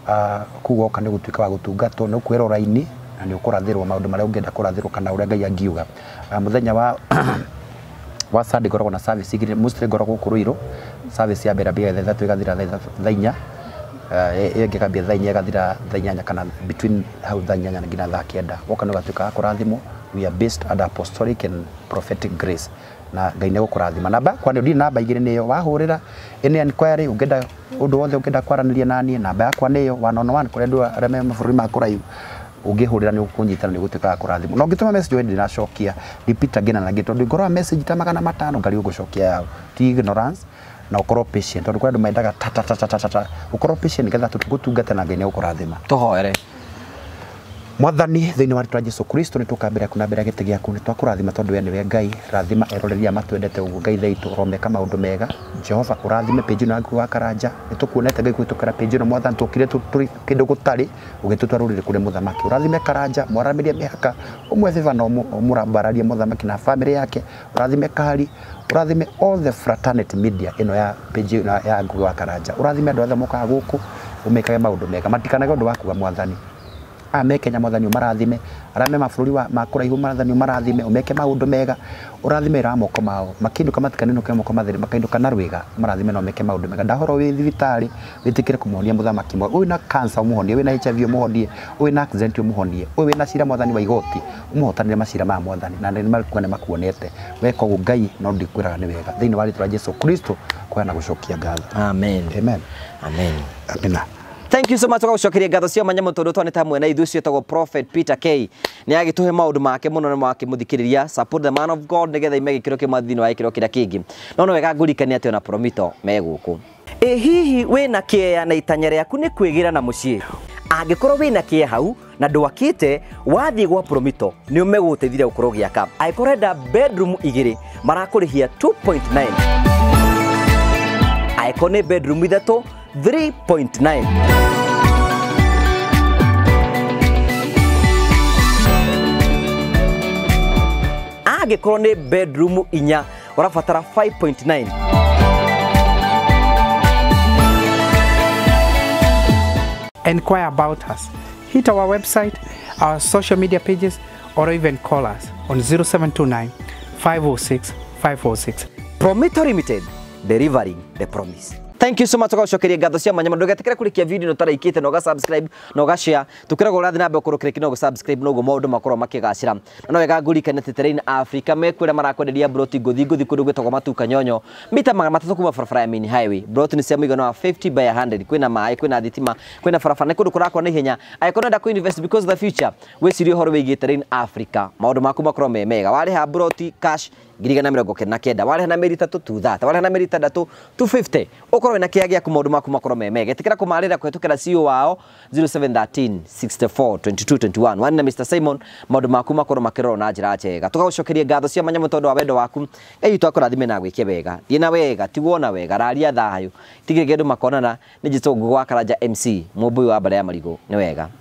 Ah, kuga uka nä gå tuä ka wa gå tungatwo nä å kwä rora-inä na nä å kå rathä rwo maå ndå marä a å ngenda kå rathä rwo kana å rä a ngai angiuga ah, må wa wa sunday ngoragwo na service igä mostly ngoragwo kuruiro rå irå service ya mbere ambia thaa ithatå ĩgathira thaa inya ä ah, ngä gambia thaa inya ĩgathira kana between hau thaa na nginya thaa kenda woka nä å gatuä we are based under apostolic and prophetic grace na ngai nä gå kå rathima namba kwanä ndiri namba igä rä nä yo wahå rä ra ä nä wothe å ngenda kwaranä ria naniä namba yakwa nä yo wanonwan kå rä a andå arä a mabå rå ri ma kå raihu ungihurira ni ukunyitana ni gutuika kurathimo na ngituma message wendi nacokia repeat again na ngitwa ngorwa message ta magana matano ngari ugucokia yao ti ignorance na ukorwo patient tondu kwa andu mendaga tatatatatata ta ta ta ta ukorwo patient ngetha tutungate na ngai ni ukurathima tuhoere mwathani thä wa rätwa jesu kristo ni tå kuna mbere gä tä gä aku nä twakå rathima tondå we nä ngai rathima eroreria matwendete ugu guo ngai thaitå romeka maå ndå mega jehova urathime rathime na njä ä wa karanja nä tå ngai gwä tå na mwathani tukire kire kä ndå gå tarä å gä tå twa karanja mwaramiria rie umwe haka å mwe thä na må rambararie na bamä yake urathime kali urathime all the fraternity media ino ya page ya ngugi wa karanja urathime andu othe mokaga guku umikage maundu mega matikanage undu wakuga mwathani aya me kenya mwathani marathime arame me wa ma kũraihu mwathani marathime umeke maundu mega urathime ra moko mao makindu makĩinduka matikanĩnuke moko matheri makindu na rwĩga marathime no meke maundu mega ndahoro wĩ thibitarĩ wĩtĩkĩre kũmuhonia mũthamaki mwega wĩna cancer ũmuhonie wĩna HIV ũmuhonie wĩna accident muhonie ũyũ wĩna cira mothani wa igoti ũmuhotanĩre macira ma mothani na nĩ marĩkua nĩ makuonete we koguo ngai no ndikwĩraga ni wega thini wa rĩtwa jesu kristo kwa na gucokia ngatho amen amen amen amen thank you so much gwagucokeria ngatho cia manya mutondo twa nita mwena ithu cio tagwo prophet peter k ni agituhe maundu make muno ni mwake muthikiriria support the man of god nigetha imege kiro kä thini wa kiro kira kingi no no wega ngurikania atä ona promito kå ä hihi wä na kä kĩeya na itanya rä aku nä kwä gä ra na må ciä angä mũciĩ angĩkorwo wĩna kĩeya hau na te wathiä gwa promito nĩ gä aka angä korwo enda bedroom rä marakũrĩhia 2.9 angĩkorwo nĩ bedroom ithatũ 3.9. korwo nä bedroom inya ũrabatara 5.9 enquire about us. Hit our website, our social media pages, or even call us on 0729 506 546. Promito Limited, delivering the promise thank you so much ugacokeria ngatho cia manyama ndũgetikĩre kũrikia video ũtaraikĩte na ũgasubscribe na ũgashare tũkĩragwo ũrathi na mbere kũrũkĩra kino gũsubscribe noguo maũndũ makorwo makĩgacĩra na no wega ngũrikane atĩ terrain africa mekwĩra marakwenderia broti ngũthi ngũthi kũndũ gwĩtagwo matuka nyonyo mita magana matatũ kuma barabara ya mini highway broti nĩ cia mũigana wa 50 by 100 na kwĩna maaĩ na thitima kwĩna barabara nĩ kũndũ kũrakwo na ihenya angĩkorwo ndenda invest because the future wĩcirie ũhoro wĩgiĩ terrain africa maũndũ maku makorwo me mega ha broti cash ngiri igana mä rongo kenda na kenda warä na mä tu tatå tuthata warä na mä ri tu 250 okoro na kä a gä aku maå ndå maku makorwo memege tä kä ra kå marä ra kå hetå kä ra na Mr. Simon maå maku makorwo makä rorwo na jira ra ga tå gagå cokerie ngatho cia manyamå tondå wa wendo waku gai twakå rathime na gwä ke wega thiä wega tiwona wega raria thayo tigä rä gä andå makonana nä njä tå ngå mc må wa mbara ya marigo ni wega